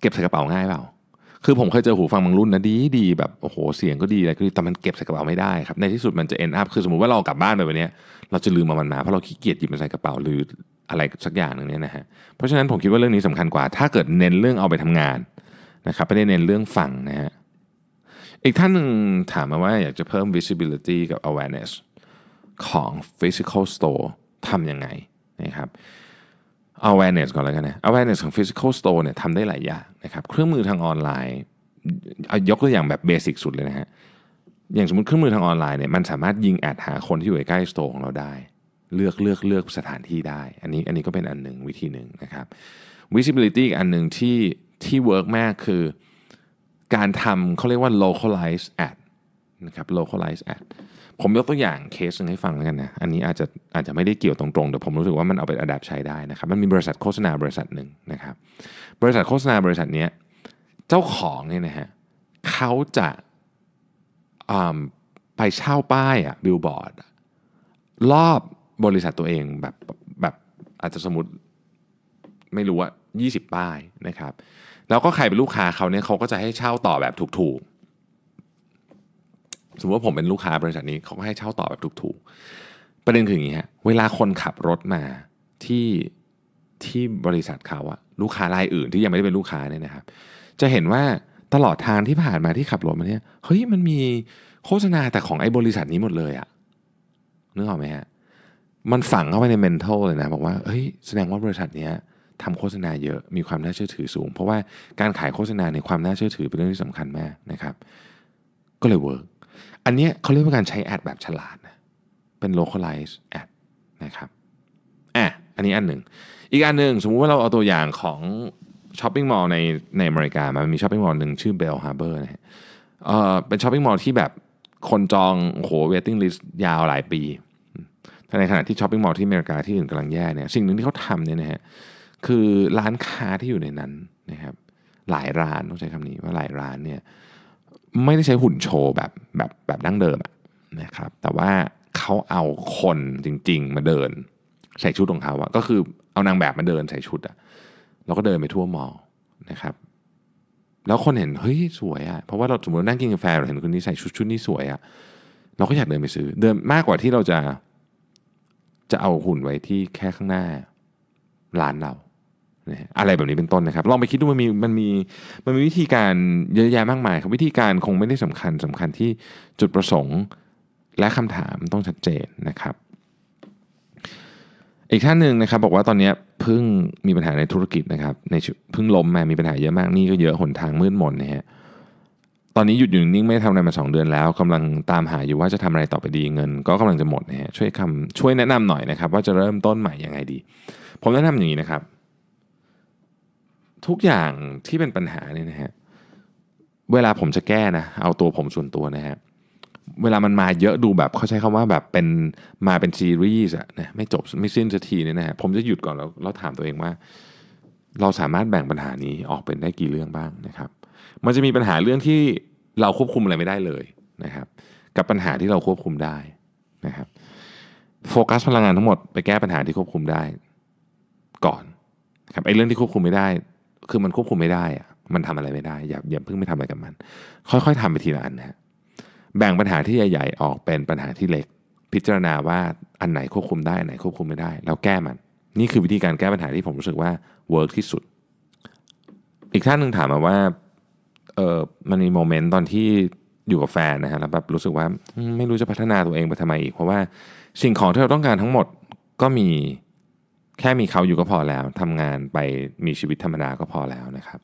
เก็บใส่กระเป๋าง่ายเปล่าคือผมเคยเจอหูฟังบางรุ่นนะดีดีแบบ โอ้โหเสียงก็ดีอะไรก็ดีแต่มันเก็บใส่กระเป๋าไม่ได้ครับในที่สุดมันจะเอ็นอัพคือสมมติว่าเรากลับบ้านไปวันนี้เราจะลืมมันมาเพราะเราขี้เกียจหยิบมันใส่กระเป๋าหรืออะไรสักอย่างหนึ่งเนี่ยนะฮะเพราะฉะนั้นผมคิดว่าเรื่องนี้สำคัญกว่า ถ้าเกิดเน้นเรื่องเอาไปทำงานนะครับไม่ได้เน้นเรื่องฟังนะฮะอีกท่านหนึ่งถามมาว่าอยากจะเพิ่ม visibility กับ awareness ของ physical store ทำยังไงนะครับ awareness ก่อนแล้วกันนะ awareness ของ physical store เนี่ยทำได้หลายอย่างนะครับ เครื่องมือทางออนไลน์เอายกตัวอย่างแบบเบสิกสุดเลยนะฮะ อย่างสมมติเครื่องมือทางออนไลน์เนี่ยมันสามารถยิงแอด หาคนที่อยู่ใกล้สโตร์ของเราได้ เลือกเลือกเลือกสถานที่ได้ อันนี้อันนี้ก็เป็นอันหนึ่งวิธีหนึ่งนะครับ visibility อีกอันหนึ่งที่ที่เวิร์กมากคือการทำเขาเรียกว่า localize ad นะครับ localize ad ผมยกตัวอย่างเคสหนึ่งให้ฟังแล้วกันนะ อันนี้อาจจะอาจจะไม่ได้เกี่ยวตรงๆแต่ผมรู้สึกว่ามันเอาไปอัดแอปใช้ได้นะครับ มันมีบริษัทโฆษณาบริษัทหนึ่งนะครับ บริษัทโฆษณา บริษัทนี้เจ้าของเนี่ยนะฮะเขาจะาไปเช่าป้ายอะบิลบอร์ดรอบบริษัทตัวเองแบบแบบอาจจะสมมติไม่รู้ว่า 20 ป้ายนะครับ แล้วก็ใครเป็นลูกค้าเขาเนี่ยเขาก็จะให้เช่าต่อแบบถูกๆสมมติว่าผมเป็นลูกค้าบริษัทนี้เขาก็ให้เช่าต่อแบบถูกๆประเด็นคืออย่างนี้ฮะเวลาคนขับรถมาที่ที่บริษัทเขาอะลูกค้ารายอื่นที่ยังไม่ได้เป็นลูกค้าเนี่ยนะครับ จะเห็นว่าตลอดทางที่ผ่านมาที่ขับรถมาเนี่ยเฮ้ยมันมีโฆษณาแต่ของไอ้บริษัทนี้หมดเลยอะนึกออกไหมฮะมันฝังเข้าไปใน mental เลยนะบอกว่าเฮ้ย แสดงว่าบริษัทนี้ททำโฆษณาเยอะมีความน่าเชื่อถือสูง เพราะว่าการขายโฆษณาในความน่าเชื่อถือเป็นเรื่องที่สำคัญมากนะครับ ก็เลยเวิร์กอันนี้เขาเรียกว่าการใช้แอดแบบฉลาดนะ เป็น localize ad นะครับ อ่ะอันนี้อันหนึ่ง อีกอันหนึ่งสมมุติว่าเราเอาตัวอย่างของช้อปปิ้งมอลล์ในในอเมริกามันมีช้อปปิ้งมอลล์หนึ่งชื่อเบลฮาร์เบอร์นะฮะเออเป็นช้อปปิ้งมอลล์ที่แบบคนจองโอ้หเวทติ้งลิสต์ยาวหลายปีแต่ในขณะที่ช้อปปิ้งมอลล์ที่อเมริกาที่อื่นกำลังแย่เนี่ย สิ่งหนึ่งที่เขาทำเนี่ยนะฮะ คือร้านค้าที่อยู่ในนั้นนะครับ หลายร้านต้องใช้คำนี้ว่าหลายร้านเนี่ยไม่ได้ใช้หุ่นโชว์แบบแบบแบบดั้งเดิมนะครับ แต่ว่าเขาเอาคนจริง ๆ มาเดินใส่ชุดของเขาอะก็คือเอานางแบบมาเดินใส่ชุดอะเราก็เดินไปทั่วมอลนะครับ แล้วคนเห็นเฮ้ยสวยอะเพราะว่าเราสมมตินั่งกินกาแฟเราเห็นคนนี้ใส่ชุดชุดนี้สวยอะเราก็อยากเดินไปซื้อเดินมากกว่าที่เราจะ จะเอาหุ่นไว้ที่แค่ข้างหน้า ร้านเราอะไรแบบนี้เป็นต้นนะครับลองไปคิดดูมันมีมันมีมันมีวิธีการเยอะแยะมากมายครับวิธีการคงไม่ได้สำคัญสำคัญที่จุดประสงค์และคำถามต้องชัดเจนนะครับ อีกท่านหนึ่งนะครับ บอกว่าตอนนี้เพิ่งมีปัญหาในธุรกิจนะครับในเพิ่งล้มมามีปัญหาเยอะมากนี่ก็เยอะหนทางมืดมนนะฮะตอนนี้หยุดอยู่นิ่งไม่ทำอะไรมา 2 เดือนแล้ว กำลังตามหาอยู่ว่าจะทำอะไรต่อไปดีเงิน ก็กำลังจะหมดนะฮะช่วยคำช่วยแนะนำหน่อยนะครับว่าจะเริ่มต้นใหม่ยังไงดีผมแนะนำอย่างนี้นะครับทุกอย่างที่เป็นปัญหาเนี่ยนะฮะ เวลาผมจะแก้นะ เอาตัวผมส่วนตัวนะฮะ เวลามันมาเยอะดูแบบ เขาใช้คำว่าแบบเป็นมาเป็นซีรีส์อะนะไม่จบไม่สิ้นสักทีเนี่ยนะฮะผมจะหยุดก่อนแล้วแล้วถามตัวเองว่า เราสามารถแบ่งปัญหานี้ออกเป็นได้กี่เรื่องบ้างนะครับ มันจะมีปัญหาเรื่องที่เราควบคุมอะไรไม่ได้เลยนะครับ กับปัญหาที่เราควบคุมได้นะครับโฟกัสพลังงานทั้งหมดไปแก้ปัญหาที่ควบคุมได้ ก่อนครับไอ้เรื่องที่ควบคุมไม่ได้คือมันควบคุมไม่ได้อะมันทำอะไรไม่ได้อย่าอย่าเพิ่งไปทำอะไรกับมัน ค่อยๆทำไปทีละอันนะแบ่งปัญหาที่ใหญ่ๆออกเป็นปัญหาที่เล็ก พิจารณาว่าอันไหนควบคุมได้ อันไหนควบคุมไม่ได้ แล้วแก้มัน นี่คือวิธีการแก้ปัญหาที่ผมรู้สึกว่าเวิร์กที่สุด อีกท่านหนึ่งถามมาว่า เออมันมีโมเมนต์ตอนที่อยู่กับแฟนนะฮะ แล้วแบบรู้สึกว่าไม่รู้จะพัฒนาตัวเองไปทำไมอีก เพราะว่าสิ่งของที่เราต้องการทั้งหมดก็มีแค่มีเขาอยู่ก็พอแล้ว ทำงานไปมีชีวิตธรรมดาก็พอแล้วนะครับ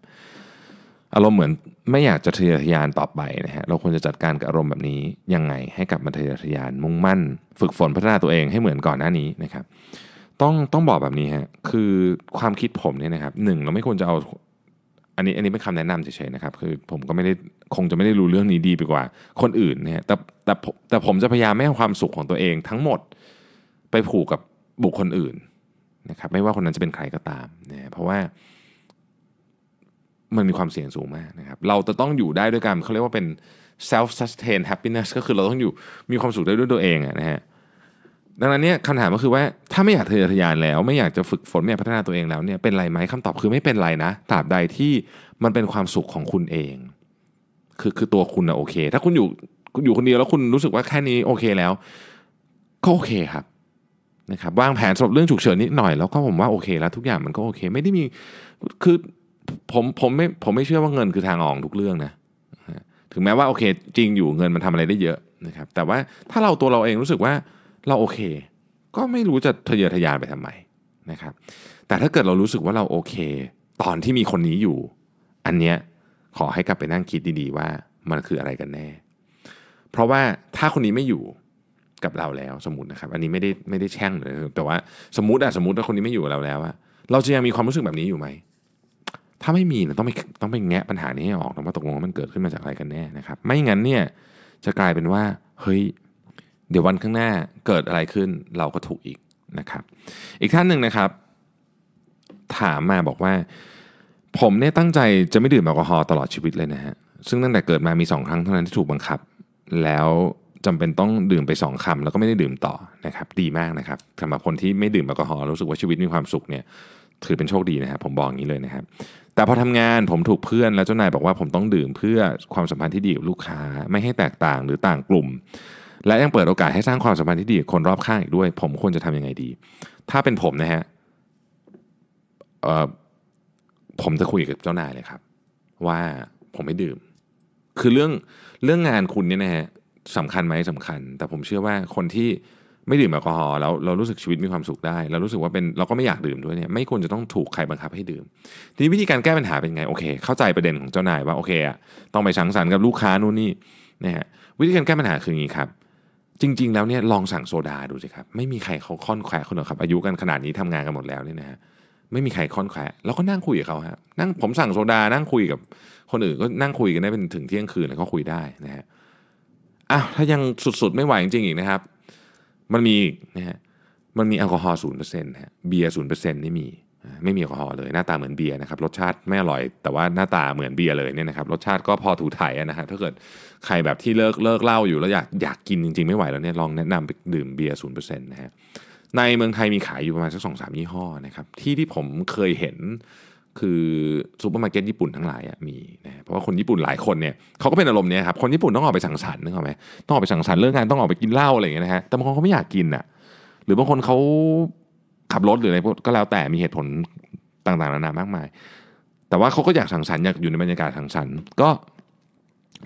อารมณ์เหมือนไม่อยากจะทะเยทยานต่อไปนะฮะ เราควรจะจัดการกับอารมณ์แบบนี้ยังไง ให้กลับมาทะเยอทยานมุ่งมั่นฝึกฝนพัฒนาตัวเองให้เหมือนก่อนหน้านี้นะครับ ต้องต้องบอกแบบนี้ฮะ คือความคิดผมเนี่ยนะครับ หนึ่งเราไม่ควรจะเอา อันนี้อันนี้เป็นคำแนะนำเฉยๆนะครับ คือผมก็ไม่ได้คงจะไม่ได้รู้เรื่องนี้ดี ไปกว่า คนอื่นเนี่ยแต่แต่แต่ผมจะพยายามไม่ให้ความสุขของตัวเอง ทั้งหมดไปผูกกับบุคคลอื่นนะครับไม่ว่าคนนั้นจะเป็นใครก็ตามเนะเพราะว่ามันมีความเสี่ยงสูงมากนะครับเราจะต้องอยู่ได้ด้วยกันเขาเรียกว่าเป็น self sustain happiness ก็คือเราต้องอยู่มีความสุขได้ด้วยตัวเองนะฮะดังนั้นเนี่ยคำถามก็คือว่าถ้าไม่อยากเทะทะยานแล้ว ไม่อยากจะฝึกฝนไม่อยากพัฒนาตัวเองแล้วเนี่ยเป็นไรไหมคำตอบคือไม่เป็นไรนะตราบใดที่มันเป็นความสุขของคุณเอง คือคือตัวคุณนะโอเค ถ้าคุณอยู่อยู่คนเดียวแล้วคุณรู้สึกว่าแค่นี้โอเคแล้วก็โอเค ครับนะครับวางแผนสำหรับเรื่องฉุกเฉินนิดหน่อยแล้วก็ผมว่าโอเคแล้วทุกอย่างมันก็โอเค ไม่ได้มีคือผมผมไม่ผมไม่เชื่อว่าเงินคือทางออกทุกเรื่องนะถึงแม้ว่าโอเค จริงอยู่เงินมันทำอะไรได้เยอะนะครับ แต่ว่าถ้าเราตัวเราเองรู้สึกว่าเราโอเค ก็ไม่รู้จะทะเยอทะยานไปทำไมนะครับ แต่ถ้าเกิดเรารู้สึกว่าเราโอเค ตอนที่มีคนนี้อยู่ อันเนี้ยขอให้กลับไปนั่งคิดดีๆว่ามันคืออะไรกันแน่ เพราะว่าถ้าคนนี้ไม่อยู่กับเราแล้วสมมตินะครับ อันนี้ไม่ได้ไม่ได้แช่งเลยแต่ว่าสมมติอะสมมติว่าคนนี้ไม่อยู่กับเราแล้วอะเราจะยังมีความรู้สึกแบบนี้อยู่ไหมถ้าไม่มีเะต้องไปต้องไปแงะปัญหานี้ให้ออกนะว่าตกลงมันเกิดขึ้นมาจากอะไรกันแน่นะครับ ไม่งั้นเนี่ยจะกลายเป็นว่าเฮ้ยเดี๋ยววันข้างหน้าเกิดอะไรขึ้น เราก็ถูกอีกนะครับ อีกท่านหนึ่งนะครับ ถามมาบอกว่า ผมเนี่ยตั้งใจจะไม่ดื่มแอลกอฮอล์ตลอดชีวิตเลยนะฮะซึ่งตั้งแต่เกิดมามีสองครั้งเท่านั้นที่ถูกบังคับแล้วจำเป็นต้องดื่มไป2คำ แล้วก็ไม่ได้ดื่มต่อนะครับ ดีมากนะครับสำหรับคนที่ไม่ดื่มแอลกอฮอล์รู้สึกว่าชีวิตมีความสุขเนี่ย ถือเป็นโชคดีนะครับผมบอกอย่างนี้เลยนะครับแต่พอทำงานผมถูกเพื่อนแล้วเจ้านายบอกว่าผมต้องดื่มเพื่อความสัมพันธ์ที่ดีกับลูกค้าไม่ให้แตกต่างหรือต่างกลุ่ม และยังเปิดโอกาสให้สร้างความสัมพันธ์ที่ดีกับคนรอบข้างอีกด้วย ผมควรจะทํำยังไงดี ถ้าเป็นผมนะฮะผมจะคุยกับเจ้านายเลยครับ ว่าผมไม่ดื่ม คือเรื่องเรื่องงานคุณเนี่ยนะฮะสำคัญไหมสำคัญ แต่ผมเชื่อว่าคนที่ไม่ดื่มแอลกอฮอล์แล้วเรารู้สึกชีวิตมีความสุขได้เรารู้สึกว่าเป็นเราก็ไม่อยากดื่มด้วยเนี่ยไม่ควรจะต้องถูกใครบังคับให้ดื่ม ทีนี้วิธีการแก้ปัญหาเป็นไงโอเค เข้าใจประเด็นของเจ้านายว่าโอเคอะต้องไปสังสรรค์กับลูกค้านู่นนี่นะฮะวิธีการแก้ปัญหาคืออย่างนี้ครับจริงๆแล้วเนี่ยลองสั่งโซดาดูสิครับไม่มีใครเขาค่อนแขวคนหรอกครับอายุกันขนาดนี้ทำงานกันหมดแล้วเนี่ยนะฮะไม่มีใครค่อนแขวแล้วก็นั่งคุยกับเขาฮะนั่งผมสั่งโซดานั่งคุยกับคนอื่นก็นั่งคุยกันได้เป็นถึงเที่ยงคืนเล้ก็คุยได้นะฮะเอ้าวถ้ายังสุด ๆไม่ไหวจริงๆอีกนะครับมันมีนะฮะมันมีแอลกอฮอล์ศูนย์เปอร์เซ็นต์ฮะเบียร์ศูนย์เปอร์เซ็นต์ไม่มี ไม่มีแอลกอฮอล์เลยหน้าตาเหมือนเบียร์นะครับรสชาติไม่อร่อยแต่ว่าหน้าตาเหมือนเบียร์เลยเนี่ยนะครับรสชาติก็พอถูถ่ายนะฮะถ้าเกิดใครแบบที่เลิกเลิกเหล้าอยู่แล้วอยากอยากกินจริง ๆไม่ไหวแล้วเนี่ยลองแนะนำไปดื่มเบียร์ศูนย์เปอร์เซ็นต์นะฮะในเมืองไทยมีขายอยู่ประมาณสักสองสามยี่ห้อนะครับที่ที่ผมเคยเห็นคือซูเปอร์มาร์เก็ตญี่ปุ่นทั้งหลายมีนะเพราะว่าคนญี่ปุ่นหลายคนเนี่ยเขาก็เป็นอารมณ์เนี้ยครับคนญี่ปุ่นต้องออกไปสังสรรค์นึกออกไหมต้องออกไปสังสรรค์เรื่องงานต้องออกไปกินเหล้าอะไรอย่างเงี้ยนะฮะแต่บางคนเขาไม่อยากกินอ่ะหรือบางคนเขาขับรถหรืออะไรก็แล้วแต่มีเหตุผลต่างๆนานามากมาย แต่ว่าเขาก็อยากสังสรรค์อยากอยู่ในบรรยากาศสังสรรค์ก็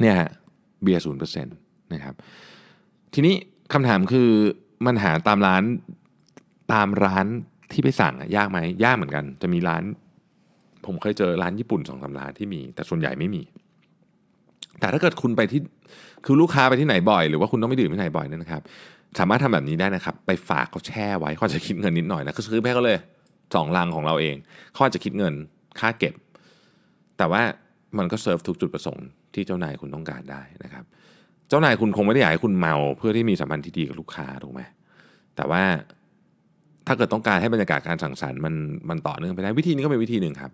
เนี่ยฮะเบียร์ศูนย์เปอร์เซ็นต์นะครับทีนี้คำถามคือมันหาตามร้านตามร้านที่ไปสั่งอะยากไหมยากเหมือนกันจะมีร้านผมเคยเจอร้านญี่ปุ่นสองสาร้านที่มี แต่ส่วนใหญ่ไม่มี แต่ถ้าเกิดคุณไปที่ คือลูกค้าไปที่ไหนบ่อยหรือว่าคุณต้องไปดื่มที่ไหนบ่อยนี่นะครับ สามารถทำแบบนี้ได้นะครับ ไปฝากเขาแช่ไว้เขาจะคิดเงินนิดหน่อยนะือซื้อแพ้เขาเลยสองลังของเราเองเขาจะคิดเงินค่าเก็บ แต่ว่ามันก็เซิร์ฟทุกจุดประสงค์ที่เจ้านายคุณต้องการได้นะครับ เจ้านายคุณคงไม่ได้อยากให้คุณเมาเพื่อที่มีสัมพันธ์ที่ดีกับลูกค้าถูกไหมแต่ว่าถ้าเกิดต้องการให้บรรยากาศการสั่งสรรค์ มันมันต่อเนื่องไปได้วิธีนี้ก็เป็นวิธีหนึ่งครับ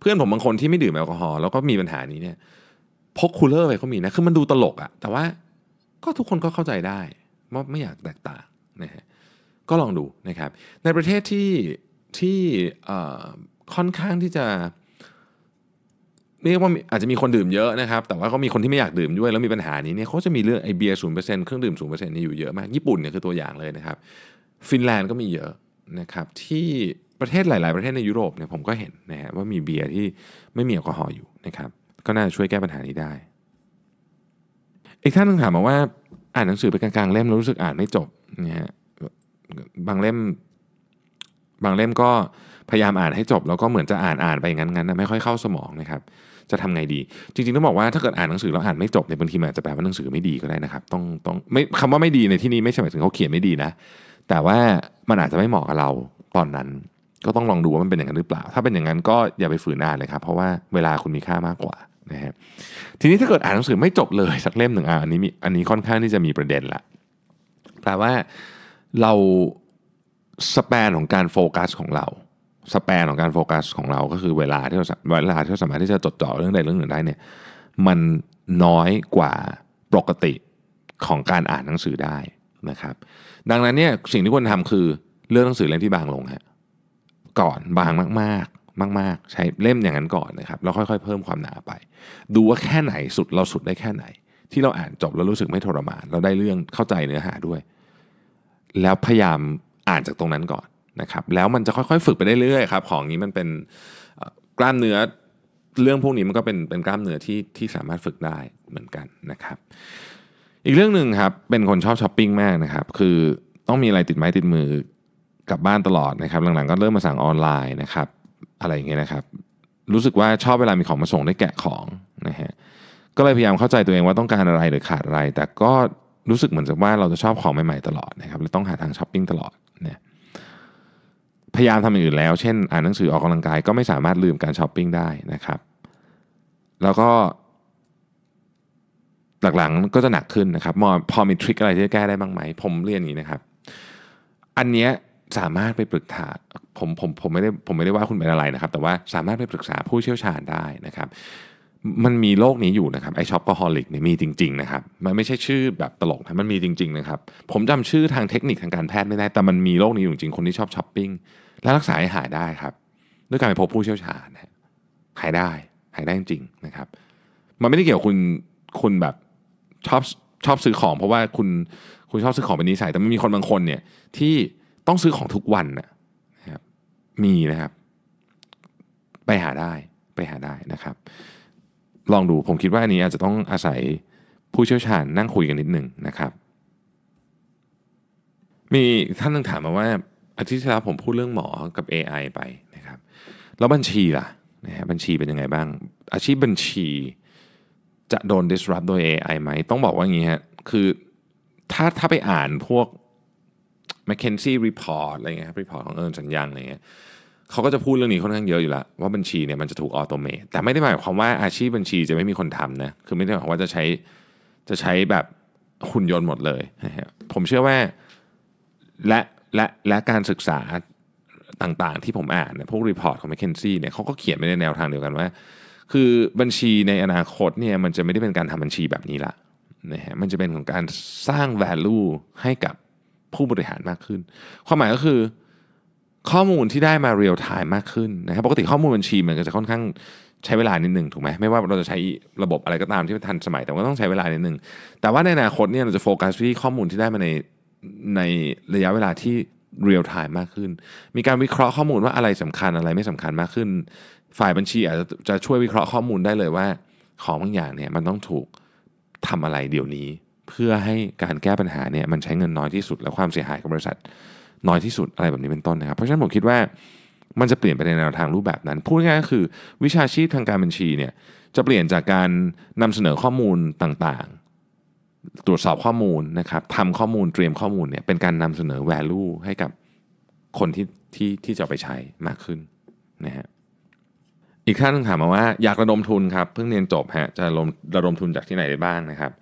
เพื่อนผมบางคนที่ไม่ดื่มแอลกอฮอล์แล้วก็มีปัญหานี้เนี่ยพกคูลเลอร์ไปก็มีนะคือมันดูตลกอะแต่ว่าก็ทุกคนก็เข้าใจได้ว่าไม่อยากแตกต่างนะฮะก็ลองดูนะครับในประเทศที่ที่ค่อนข้างที่จะเรียกว่าอาจจะมีคนดื่มเยอะนะครับ แต่ว่าก็มีคนที่ไม่อยากดื่มด้วยแล้วมีปัญหานี้เนี่ยเขาจะมีเรื่องไอเบียร์ศูนย์เปอร์เซ็นต์เครื่องดื่มศูนย์เปอร์เซ็นต์นี่อยู่เยอะมากญี่ปุ่นเนี่ยคือตัวอย่างเลยนะครับฟินแลนด์ก็มีเยอะนะครับที่ประเทศหลายๆ ประเทศในยุโรปเนี่ยผมก็เห็นนะฮะว่ามีเบียร์ที่ไม่มีแอลกอฮอล์อยู่นะครับ ก็น่าจะช่วยแก้ปัญหานี้ได้ อีกท่านนึงถามมาว่าอ่านหนังสือไปกลาง ๆ เล่มแล้วรู้สึกอ่านไม่จบนะฮะบางเล่มบางเล่มก็พยายามอ่านให้จบ แล้วก็เหมือนจะอ่านอ่านไปงั้นงั้นไม่ค่อยเข้าสมองนะครับ จะทำไงดีจริง ๆ ต้องบอกว่าถ้าเกิดอ่านหนังสือแล้วอ่านไม่จบเนี่ยบางทีมันอาจจะแปลว่าหนังสือไม่ดีก็ได้นะครับ ต้องต้องไม่คำว่าไม่ดีในที่นี้ไม่ใช่หมายถึงเขาเขียนไม่ดีนะ แต่ว่ามันอาจจะไม่เหมาะกับเราตอนนั้นก็ต้องลองดูว่ามันเป็นอย่างนั้นหรือเปล่า ถ้าเป็นอย่างนั้นก็อย่าไปฝืนอ่านเลยครับ เพราะว่าเวลาคุณมีค่ามากกว่านะฮะทีนี้ถ้าเกิดอ่านหนังสือไม่จบเลยสักเล่มหนึ่งอ่าอันนี้มีอันนี้ค่อนข้างที่จะมีประเด็นละแปลว่าเราสเปนของการโฟกัสของเราสเปนของการโฟกัสของเราก็คือเวลาที่เราเวลาที่เราสามารถที่จะจดจ่อเรื่องใดเรื่องหนึ่งได้เนี่ย มันน้อยกว่าปกติของการอ่านหนังสือได้นะครับ ดังนั้นเนี่ยสิ่งที่ควรทำคือเลือกหนังสือเล่มที่บางลงฮะก่อนบางมาก ๆ มาก ๆ ใช้เล่มอย่างนั้นก่อนนะครับ แล้วค่อย ๆ เพิ่มความหนาไป ดูว่าแค่ไหนสุดเราสุดได้แค่ไหน ที่เราอ่านจบแล้วรู้สึกไม่ทรมาน เราได้เรื่องเข้าใจเนื้อหาด้วย แล้วพยายามอ่านจากตรงนั้นก่อนนะครับแล้วมันจะค่อยๆฝึกไปได้เรื่อยครับของนี้มันเป็นกล้ามเนื้อเรื่องพวกนี้มันก็เป็นเป็นกล้ามเนื้อที่ที่สามารถฝึกได้เหมือนกันนะครับ อีกเรื่องหนึ่งครับเป็นคนชอบช้อปปิ้งมากนะครับ คือต้องมีอะไรติดไม้ติดมือกลับบ้านตลอดนะครับ หลังๆก็เริ่มมาสั่งออนไลน์นะครับ อะไรอย่างเงี้ยนะครับ รู้สึกว่าชอบเวลามีของมาส่ง ได้แกะของนะฮะก็เลยพยายามเข้าใจตัวเองว่าต้องการอะไรหรือขาดอะไร แต่ก็รู้สึกเหมือนจะว่าเราจะชอบของใหม่ๆตลอดนะครับเลยต้องหาทางช้อปปิ้งตลอดเนี่ยพยายามทำอย่างอื่นแล้วเช่นอ่านหนังสือออกกำลังกาย ก็ไม่สามารถลืมการช้อปปิ้งได้นะครับ แล้วก็ หลังๆก็จะหนักขึ้นนะครับพอมีทริคอะไรที่จะแก้ได้บ้างไหมผมเรียนอย่างนี้นะครับ อันเนี้ยสามารถไปปรึกษาผมผมผมไม่ได้ผมไม่ได้ว่าคุณเป็นอะไรนะครับ แต่ว่าสามารถไปปรึกษาผู้เชี่ยวชาญได้นะครับ มันมีโรคนี้อยู่นะครับไอช็อปกอฮอลิกเนี่ยมีจริง ๆ นะครับ มันไม่ใช่ชื่อแบบตลกนะมันมีจริง ๆนะครับ ผมจำชื่อทางเทคนิคทางการแพทย์ไม่ได้ แต่มันมีโรคนี้อยู่จริง คนที่ชอบช้อปปิ้งและรักษาให้หายได้ครับ ด้วยการไปพบผู้เชี่ยวชาญหายได้หายได้จริงนะครับ มันไม่ได้เกี่ยวคุณคุณแบบชอบชอบซื้อของ เพราะว่าคุณคุณชอบซื้อของเป็นนิสัยแต่ไม่มีคนบางคนเนี่ยที่ต้องซื้อของทุกวันนะครับ มีนะครับ ไปหาได้ไปหาได้นะครับ ลองดูผมคิดว่าอันนี้อาจจะต้องอาศัยผู้เชี่ยวชาญนั่งคุยกันนิดหนึ่งนะครับ มีท่านนึงถามมาว่าอาทิตย์ที่แล้วผมพูดเรื่องหมอกับ AI ไปนะครับ แล้วบัญชีล่ะนะฮะบัญชีเป็นยังไงบ้าง อาชีพบัญชีจะโดน disrupt โดย AI ไหม ต้องบอกว่างี้ฮะคือถ้าถ้าไปอ่านพวก McKenzie Report อะไรเงี้ยครับอร์ตของเอิร์นสัญญังอะไรเงี้ยเขาก็จะพูดเรื่องนี้ค่อนข้างเยอะอยู่ละวว่าบัญชีเนี่ยมันจะถูกออโตเมตแต่ไม่ได้หมายความว่าอาชีพบัญชีจะไม่มีคนทำนะคือไม่ได้หมายความว่าจะใช้จะใช้แบบหุ่นยนต์หมดเลยนะฮะผมเชื่อว่า และและและการศึกษาต่างๆที่ผมอ่านเนี่ยพวกรีพอร์ตของ m c k เคนซี่เนี่ยเขาก็เขียนไปในแนวทางเดียวกันว่า คือบัญชีในอนาคตเนี่ย มันจะไม่ได้เป็นการทำบัญชีแบบนี้ละนะฮะมันจะเป็นของการสร้าง value ให้กับผู้บริหารมากขึ้น ความหมายก็คือข้อมูลที่ได้มาเรียลไทม์มากขึ้นนะครับ ปกติข้อมูลบัญชีมันก็จะค่อนข้างใช้เวลานิดหนึ่งถูกไหมไม่ว่าเราจะใช้ระบบอะไรก็ตามที่ทันสมัย แต่ก็ต้องใช้เวลานิดหนึ่ง แต่ว่าในอนาคตเนี่ยเราจะโฟกัสที่ข้อมูลที่ได้มาในในระยะเวลาที่เรียลไทม์มากขึ้น มีการวิเคราะห์ข้อมูลว่าอะไรสำคัญอะไรไม่สำคัญมากขึ้น ฝ่ายบัญชี อาจจะจะช่วยวิเคราะห์ข้อมูลได้เลยว่า ของบางอย่างเนี่ยมันต้องถูกทำอะไรเดี๋ยวนี้เพื่อให้การแก้ปัญหาเนี่ยมันใช้เงินน้อยที่สุดและความเสียหายกับบริษัท น้อยที่สุดอะไรแบบนี้เป็นต้นนะครับ เพราะฉะนั้นผมคิดว่ามันจะเปลี่ยนไปในแนวทางรูปแบบนั้น พูดง่ายก็คือวิชาชีพทางการบัญชีเนี่ยจะเปลี่ยนจากการนำเสนอข้อมูลต่างๆ ตรวจสอบข้อมูลนะครับทำข้อมูลเตรียมข้อมูลเนี่ยเป็นการนำเสนอแวลูให้กับคนที่ที่ที่จะไปใช้มากขึ้นนะฮะอีกท่านถามมาว่าอยากระดมทุนครับ เพิ่งเรียนจบฮะจะระดมระดมทุนจากที่ไหนได้บ้างนะครับ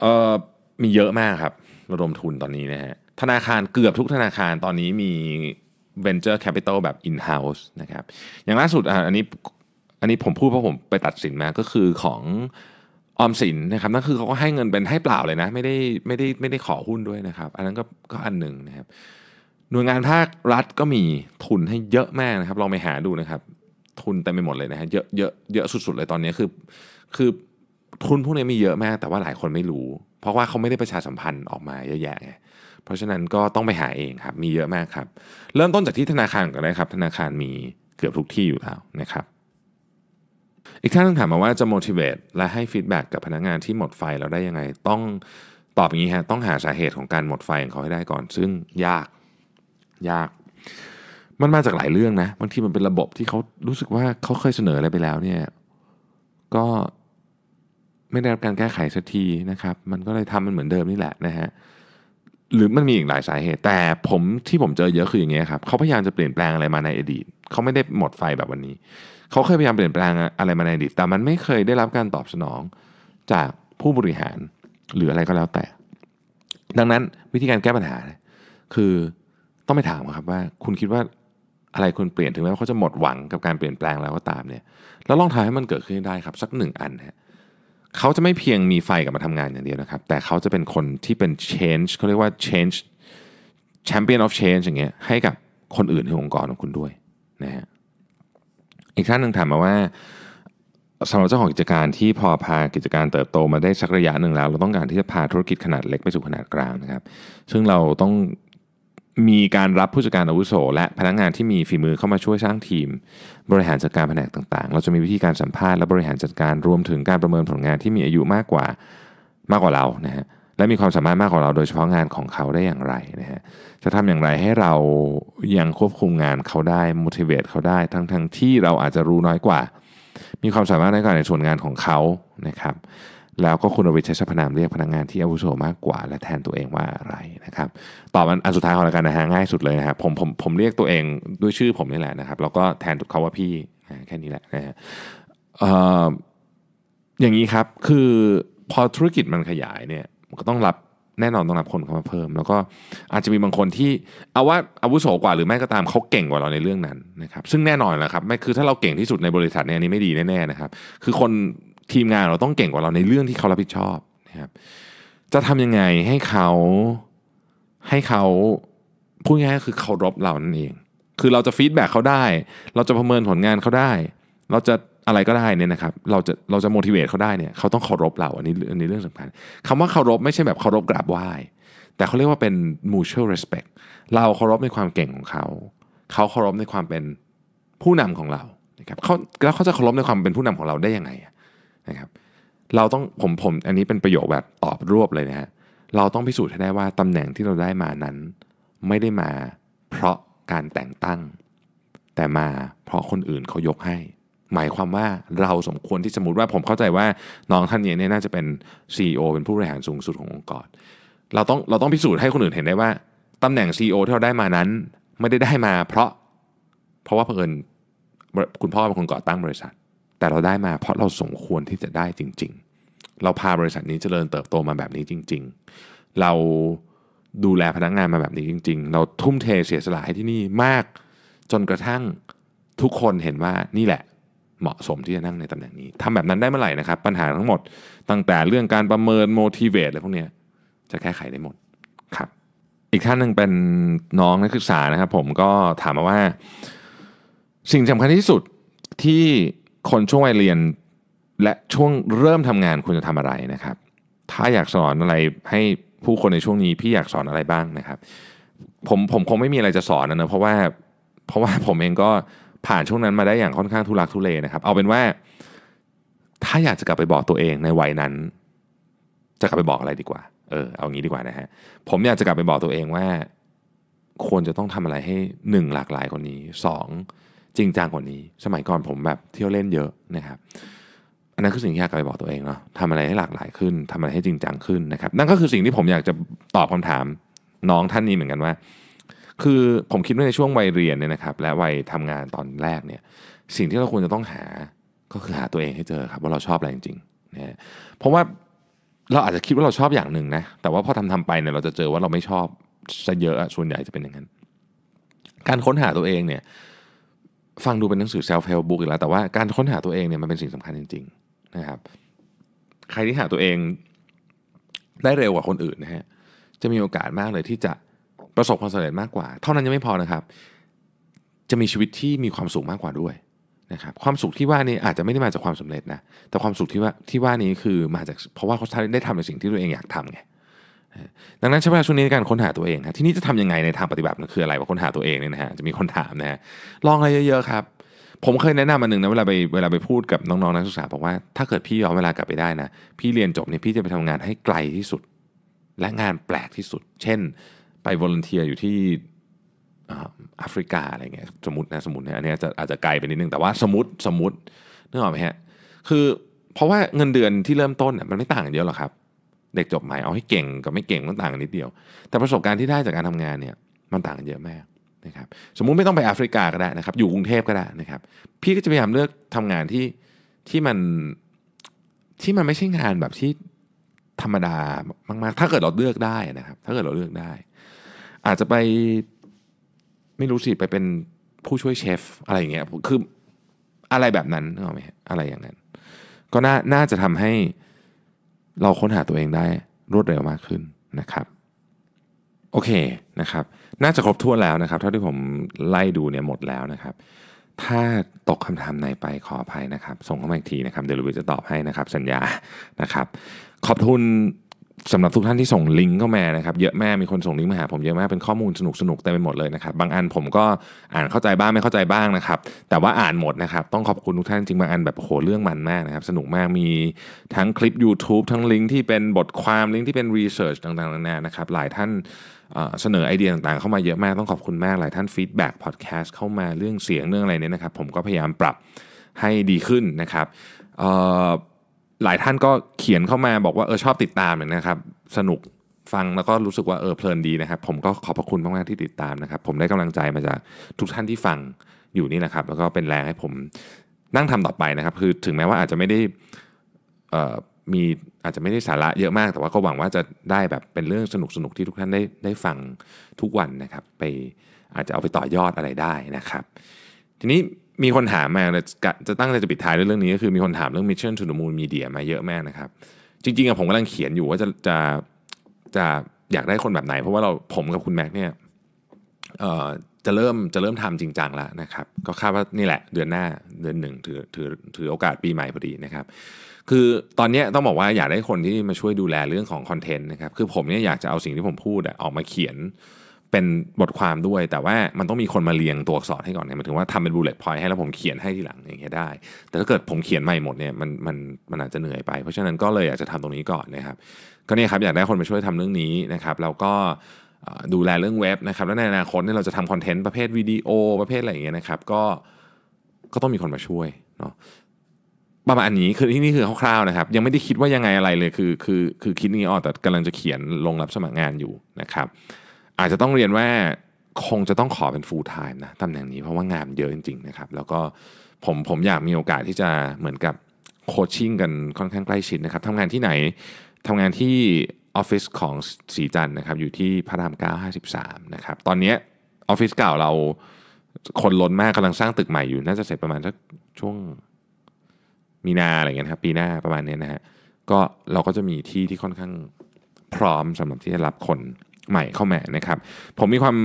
เอ่อมีเยอะมากครับ ระดมทุนตอนนี้นะฮะธนาคารเกือบทุกธนาคารตอนนี้มี venture capital แบบ in-house นะครับอย่างล่าสุดอันนี้อันนี้ผมพูดเพราะผมไปตัดสินมาก็คือของออมสินนะครับนั่นคือเขาก็ให้เงินเป็นให้เปล่าเลยนะ ไม่ได้ไม่ได้ไม่ได้ขอหุ้นด้วยนะครับ อันนั้นก็ก็อันหนึ่งนะครับ หน่วยงานภาครัฐก็มีทุนให้เยอะมากนะครับ ลองไปหาดูนะครับ ทุนเต็มไปหมดเลยนะฮะเยอะเยอะเยอะสุดๆเลยตอนนี้คือคือทุนพวกนี้มีเยอะมาก แต่ว่าหลายคนไม่รู้ เพราะว่าเขาไม่ได้ประชาสัมพันธ์ออกมาเยอะแยะไงเพราะฉะนั้นก็ต้องไปหาเองครับ มีเยอะมากครับเริ่มต้นจากที่ธนาคารก่อนเลยครับ ธนาคารมีเกือบทุกที่อยู่แล้วนะครับ อีกท่านถามมาว่าจะ motivate และให้ feedback กับพนักงานที่หมดไฟเราได้ยังไงต้องตอบอย่างนี้ฮะต้องหาสาเหตุของการหมดไฟของเขาให้ได้ก่อน ซึ่งยากยาก มันมาจากหลายเรื่องนะบางทีมันเป็นระบบที่เขารู้สึกว่าเขาเคยเสนออะไรไปแล้วเนี่ยก็ไม่ได้รับการแก้ไขสักทีนะครับ มันก็เลยทำมันเหมือนเดิมนี่แหละนะฮะ หรือมันมีอีกหลายสาเหตุ แต่ ผมที่ผมเจอเยอะคืออย่างเงี้ยครับเขาพยายามจะเปลี่ยนแปลงอะไรมาในอดีตเขาไม่ได้หมดไฟแบบวันนี้ เขาเคยพยายามเปลี่ยนแปลงอะไรมาในอดีต แต่มันไม่เคยได้รับการตอบสนองจากผู้บริหารหรืออะไรก็แล้วแต่ ดังนั้นวิธีการแก้ปัญหาคือต้องไปถามครับว่า คุณคิดว่าอะไรคุณเปลี่ยนถึงแม้ว่าเขาจะหมดหวังกับการเปลี่ยนแปลงแล้วก็ตามเนี่ยแล้วลองทำให้มันเกิดขึ้นได้ครับ สักหนึ่งอันฮนะเขาจะไม่เพียงมีไฟกับมาทำงานอย่างเดียวนะครับแต่เขาจะเป็นคนที่เป็น change เขาเรียกว่า change champion of change อย่างเงี้ยให้กับคนอื่นในองค์กรของคุณด้วยนะฮะอีกท่านหนึ่งถามมาว่าสำหรับเจ้าของกิจการที่พอพากิจการเติบโตมาได้สักระยะหนึ่งแล้ว เราต้องการที่จะพาธุรกิจขนาดเล็กไปสู่ขนาดกลางนะครับซึ่งเราต้องมีการรับ ผู้จัดการอาวุโสและพนักงงานที่มีฝีมือเข้ามาช่วยสร้างทีม บริหารจัดการแผนกต่างๆ เราจะมีวิธีการสัมภาษณ์และบริหารจัดการรวมถึงการประเมินผลงานที่มีอายุมากกว่ามากกว่าเรานะฮะและมีความสามารถมากกว่าเราโดยเฉพาะงานของเขาได้อย่างไรนะฮะจะทำอย่างไรให้เรายังควบคุมงานเขาได้ motivate เขาได้ ทั้งๆทที่เราอาจจะรู้น้อยกว่า มีความสามารถน้อยกว่าในส่วนงานของเขานะครับแล้วก็คุณเอาไปใช้สรรพนามเรียกพนักงงานที่อาวุโสมากกว่าและแทนตัวเองว่าอะไรนะครับตอบอันสุดท้ายของรายการนะฮะง่ายสุดเลยนะครับผมผมผมเรียกตัวเองด้วยชื่อผมนี่แหละนะครับ แล้วก็แทนเขาว่าพี่แค่นี้แหละนะฮะอย่างนี้ครับ คือพอธุรกิจมันขยายเนี่ยก็ต้องรับแน่นอนต้องรับคนเข้ามาเพิ่ม แล้วก็อาจจะมีบางคนที่เอาว่าอาวุโสกว่า หรือไม่ก็ตามเขาเก่งกว่าเราในเรื่องนั้นนะครับซึ่งแน่นอนแหละครับไม่คือถ้าเราเก่งที่สุดในบริษัทเนี่ยอันนี้ไม่ดีแน่ๆนะครับ คือคนทีมงานเราต้องเก่งกว่าเราในเรื่องที่เขารับผิดชอบนะครับ จะทำยังไงให้เขาให้เขาพูดง่าย็คือเคารพเรานั่นเอง คือเราจะฟีดแบ็กเขาได้ เราจะประเมินผลงานเขาได้ เราจะอะไรก็ได้เนี่ยนะครับ เราจะเราจะโมดิเวตเขาได้เนี่ย เขาต้องเคารพเราอันนี้อันนี้เรื่องสำคัญคำว่าเคารพไม่ใช่แบบเคารพกราบไหว้ แต่เขาเรียกว่าเป็น mutual respect เราเคารพในความเก่งของเขา เขาเคารพในความเป็นผู้นำของเรา นะครับ เขาแล้วเขาจะเคารพในความเป็นผู้นำของเราได้ยังไงะครับเราต้องผมผมอันนี้เป็นประโยคแบบตอบรวบเลยนะฮะเราต้องพิสูจน์ให้ได้ว่าตำแหน่งที่เราได้มานั้น ไม่ได้มาเพราะการแต่งตั้ง แต่มาเพราะคนอื่นเขายกให้ หมายความว่าเราสมควรที่สมมติว่าผมเข้าใจว่าน้องท่านนี้เนี่ยน่าจะเป็น CEO เป็นผู้บริหารสูงสุดขององค์กรเราต้องเราต้องพิสูจน์ให้คนอื่นเห็นได้ว่าตำแหน่ง CEO ที่เราได้มานั้น ไม่ได้ได้มา เพราะเพราะว่าเพื่อนคุณพ่อเป็นคนก่อตั้งบริษัทแต่เราได้มาเพราะเราสมควรที่จะได้จริง ๆ เราพาบริษัทนี้เจริญเติบโตมาแบบนี้จริง ๆ เราดูแลพนักงงานมาแบบนี้จริงๆ เราทุ่มเทเสียสละให้ที่นี่มาก จนกระทั่งทุกคนเห็นว่านี่แหละ เหมาะสมที่จะนั่งในตำแหน่งนี้ทำแบบนั้นได้เมื่อไหร่นะครับ ปัญหาทั้งหมดตั้งแต่เรื่องการประเมิน motivate อะไรพวกนี้จะแก้ไขได้หมดครับ อีกท่านหนึ่งเป็นน้องนักศึกษานะครับ ผมก็ถามมาว่า สิ่งสำคัญที่สุดที่คนช่วงวัยเรียนและช่วงเริ่มทำงานคุณจะทำอะไรนะครับ ถ้าอยากสอนอะไรให้ผู้คนในช่วงนี้พี่อยากสอนอะไรบ้างนะครับ ผมผมคงไม่มีอะไรจะสอนนะนะเพราะว่าเพราะว่าผมเองก็ผ่านช่วงนั้นมาได้อย่างค่อนข้างทุลักทุเลนะครับเอาเป็นว่าถ้าอยากจะกลับไปบอกตัวเองในวัยนั้น จะกลับไปบอกอะไรดีกว่าเออเอางี้ดีกว่านะฮะผมอยากจะกลับไปบอกตัวเองว่า ควรจะต้องทำอะไรให้หนึ่งหลากหลายคนนี้สองจริงจังกว่านี้ สมัยก่อนผมแบบเที่ยวเล่นเยอะนะครับ อันนั้นคือสิ่งที่อยากกลไปบอกตัวเองเนาะทำอะไรให้หลากหลายขึ้นทำอะไรให้จริงจังขึ้นนะครับ นั่นก็คือสิ่งที่ผมอยากจะตอบคำถามน้องท่านนี้เหมือนกันว่า คือผมคิดว่าในช่วงวัยเรียนเนี่ยนะครับ และวัยทำงานตอนแรกเนี่ย สิ่งที่เราควรจะต้องหาก็คือหาตัวเองให้เจอครับ ว่าเราชอบอะไรจริงๆนะเพราะว่าเราอาจจะคิดว่าเราชอบอย่างหนึ่งนะแต่ว่าพอทำทำไปเนี่ยเราจะเจอว่าเราไม่ชอบซะเยอะส่วนใหญ่จะเป็นอย่างนั้นการค้นหาตัวเองเนี่ยฟังดูเป็นหนังสือ self help book อีกแล้วแต่ว่า การค้นหาตัวเองเนี่ยมันเป็นสิ่งสำคัญจริงๆนะครับ ใครที่หาตัวเองได้เร็วกว่าคนอื่นนะฮะจะมีโอกาสมากเลยที่จะประสบความสำเร็จมากกว่า เท่านั้นยังไม่พอนะครับจะมีชีวิตที่มีความสุขมากกว่าด้วยนะครับความสุขที่ว่านี้อาจจะไม่ได้มาจากความสำเร็จนะแต่ความสุขที่ว่าที่ว่านี้คือมาจาก เพราะว่าเขาได้ทำในสิ่งที่ตัวเองอยากทำไงดังนั้นใช้เวลาช่วงนี้ในการค้นหาตัวเองนะที่นี่จะทํำยังไงในทางปฏิบัติมันคืออะไรว่าค้นหาตัวเองเนี่ยนะฮะจะมีคนถามนะฮะลองอะไรเยอะๆครับ ผมเคยแนะนำมาหนึ่งนะเวลาไปเวลาไปพูดกับน้องๆนักศึกษาบอกว่า ถ้าเกิดพี่ย้อนเวลากลับไปได้นะ พี่เรียนจบเนี่ยพี่จะไปทำงานให้ไกลที่สุด และงานแปลกที่สุด เช่นไปวอร์เนเทียอยู่ที่แอฟริกาอะไรเงี้ยสมมตินะสมมติเนี่ยอันนี้จะอาจจะไกลไปนิดนึงแต่ว่าสมมติสมมตินึกออกไหมฮะคือเพราะว่าเงินเดือนที่เริ่มต้นเนี่ยมันไม่ต่างกันเยอะหรอกครับเด็กจบใหม่เอาให้เก่งกับไม่เก่งมันต่างกันนิดเดียว แต่ประสบการณ์ที่ได้จากการทำงานเนี่ย มันต่างกันเยอะมากนะครับ สมมุติไม่ต้องไปแอฟริกาก็ได้นะครับ อยู่กรุงเทพก็ได้นะครับ พี่ก็จะพยายามเลือกทำงานที่ที่มันที่มันไม่ใช่งานแบบที่ธรรมดามาก ๆ ถ้าเกิดเราเลือกได้นะครับ ถ้าเกิดเราเลือกได้ อาจจะไปไม่รู้สิไปเป็นผู้ช่วยเชฟอะไรอย่างเงี้ย คืออะไรแบบนั้นเข้าไหมอะไรอย่างนั้น ก็น่าน่าจะทำให้เราค้นหาตัวเองได้รวดเร็วมากขึ้นนะครับ โอเคนะครับ น่าจะครบถ้วนแล้วนะครับเท่าที่ผมไล่ดูเนี่ยหมดแล้วนะครับ ถ้าตกคำถามไหนไปขออภัยนะครับ ส่งเข้ามาอีกทีนะครับ เดี๋ยวิุจะตอบให้นะครับ สัญญานะครับ ขอบทุนสำหรับทุกท่านที่ส่งลิงก์เข้ามานะครับ เยอะแม่มีคนส่งลิงก์มาหาผมเยอะมากเป็นข้อมูลสนุกสนุกเต็มไปหมดเลยนะครับ บางอันผมก็อ่านเข้าใจบ้างไม่เข้าใจบ้างนะครับแต่ว่าอ่านหมดนะครับ ต้องขอบคุณทุกท่านจริงบางอันแบบโหเรื่องมันมากนะครับ สนุกมากมีทั้งคลิป YouTube ทั้งลิงก์ที่เป็นบทความ ลิงก์ที่เป็นรีเสิร์ชต่างๆนานานะครับ หลายท่านเสนอไอเดียต่างๆ เข้ามาเยอะมากต้องขอบคุณมาก หลายท่านฟีดแบ็กพอดแคสต์เข้ามาเรื่องเสียงเรื่องอะไรเนี่ยนะครับ ผมก็พยายามปรับให้ดีขึ้นนะครับหลายท่านก็เขียนเข้ามาบอกว่าเออชอบติดตามนะครับ สนุกฟังแล้วก็รู้สึกว่าเออเพลินดีนะครับ ผมก็ขอบพระคุณมากๆที่ติดตามนะครับ ผมได้กำลังใจมาจากทุกท่านที่ฟังอยู่นี่นะครับ แล้วก็เป็นแรงให้ผมนั่งทำต่อไปนะครับคือถึงแม้ว่าอาจจะไม่ได้อมีอาจจะไม่ได้สาระเยอะมาก แต่ว่าก็หวังว่าจะได้แบบเป็นเรื่องสนุกสนุกที่ทุกท่านได้ได้ฟังทุกวันนะครับ ไปอาจจะเอาไปต่อยอดอะไรได้นะครับ ทีนี้มีคนถามมาเลยจะตั้งใจจะปิดท้ายด้วยเรื่องนี้ ก็คือมีคนถามเรื่อง Mission to the Moon Media มาเยอะมากนะครับ จริงๆอะผมกำลังเขียนอยู่ว่าจะจะจะอยากได้คนแบบไหนเพราะว่าเราผมกับคุณแม็กเนี่ยจะเริ่มจะเริ่มทำจริงจังแล้วนะครับก็คาดว่านี่แหละเดือนหน้าเดือนหนึ่งถือถือถือโอกาสปีใหม่พอดีนะครับคือตอนนี้ต้องบอกว่าอยากได้คนที่มาช่วยดูแลเรื่องของคอนเทนต์นะครับคือผมเนี่ยอยากจะเอาสิ่งที่ผมพูดออกมาเขียนเป็นบทความด้วยแต่ว่ามันต้องมีคนมาเรียงตัวอักษรให้ก่อนเนี่ยหมายถึงว่าทำเป็นบูเลตพอยต์ให้แล้วผมเขียนให้ทีหลังอย่างเงี้ยได้ แต่ถ้าเกิดผมเขียนใหม่หมดเนี่ยมันมันมันอาจจะเหนื่อยไป เพราะฉะนั้นก็เลยอยากจะทำตรงนี้ก่อนนะครับก็เนี่ยครับอยากได้คนมาช่วยทำเรื่องนี้นะครับแล้วก็ดูแลเรื่องเว็บนะครับแล้วในอนาคตเนี่ยเราจะทำคอนเทนต์ประเภทวิดีโอ ประเภทอะไรอย่างเงี้ยนะครับ ก็ก็ต้องมีคนมาช่วยเนาะประมาณนี้คือที่นี่คือคร่าวๆนะครับยังไม่ได้คิดว่ายังไงอะไรเลย คือคือคือคิดนี้ออกแต่กำลังจะเขียนลงรับสมัครงานอยู่นะครับอาจจะต้องเรียนว่าคงจะต้องขอเป็น full time นะตำแหน่งนี้เพราะว่างานเยอะจริงๆนะครับแล้วก็ผมผมอยากมีโอกาสที่จะเหมือนกับโคชชิ่งกันค่อนข้างใกล้ชิดนะครับทำงานที่ไหนทำงานที่ออฟฟิศของสีจันนะครับอยู่ที่พระรามเก้าห้าสิบสามนะครับตอนนี้ออฟฟิศเก่าเราคนล้นมากกำลังสร้างตึกใหม่อยู่ น่าจะเสร็จประมาณสักช่วงมีนาอะไรเงี้ยครับ ปีหน้าประมาณนี้นะฮะก็เราก็จะมีที่ที่ค่อนข้างพร้อมสำหรับที่จะรับคนใหม่เข้ามานะครับ ผมมีความ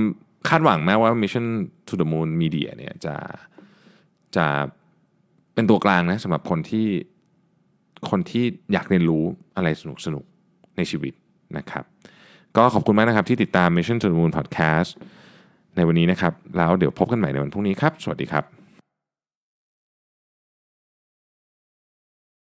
คาดหวังแม้ว่า Mission to the Moon Media เนี่ยจะจะเป็นตัวกลางนะสำหรับคนที่คนที่อยากเรียนรู้อะไรสนุกสนุกในชีวิตนะครับก็ขอบคุณมากนะครับที่ติดตาม Mission to the Moon Podcast ในวันนี้นะครับ แล้วเดี๋ยวพบกันใหม่ในวันพรุ่งนี้ครับ สวัสดีครับ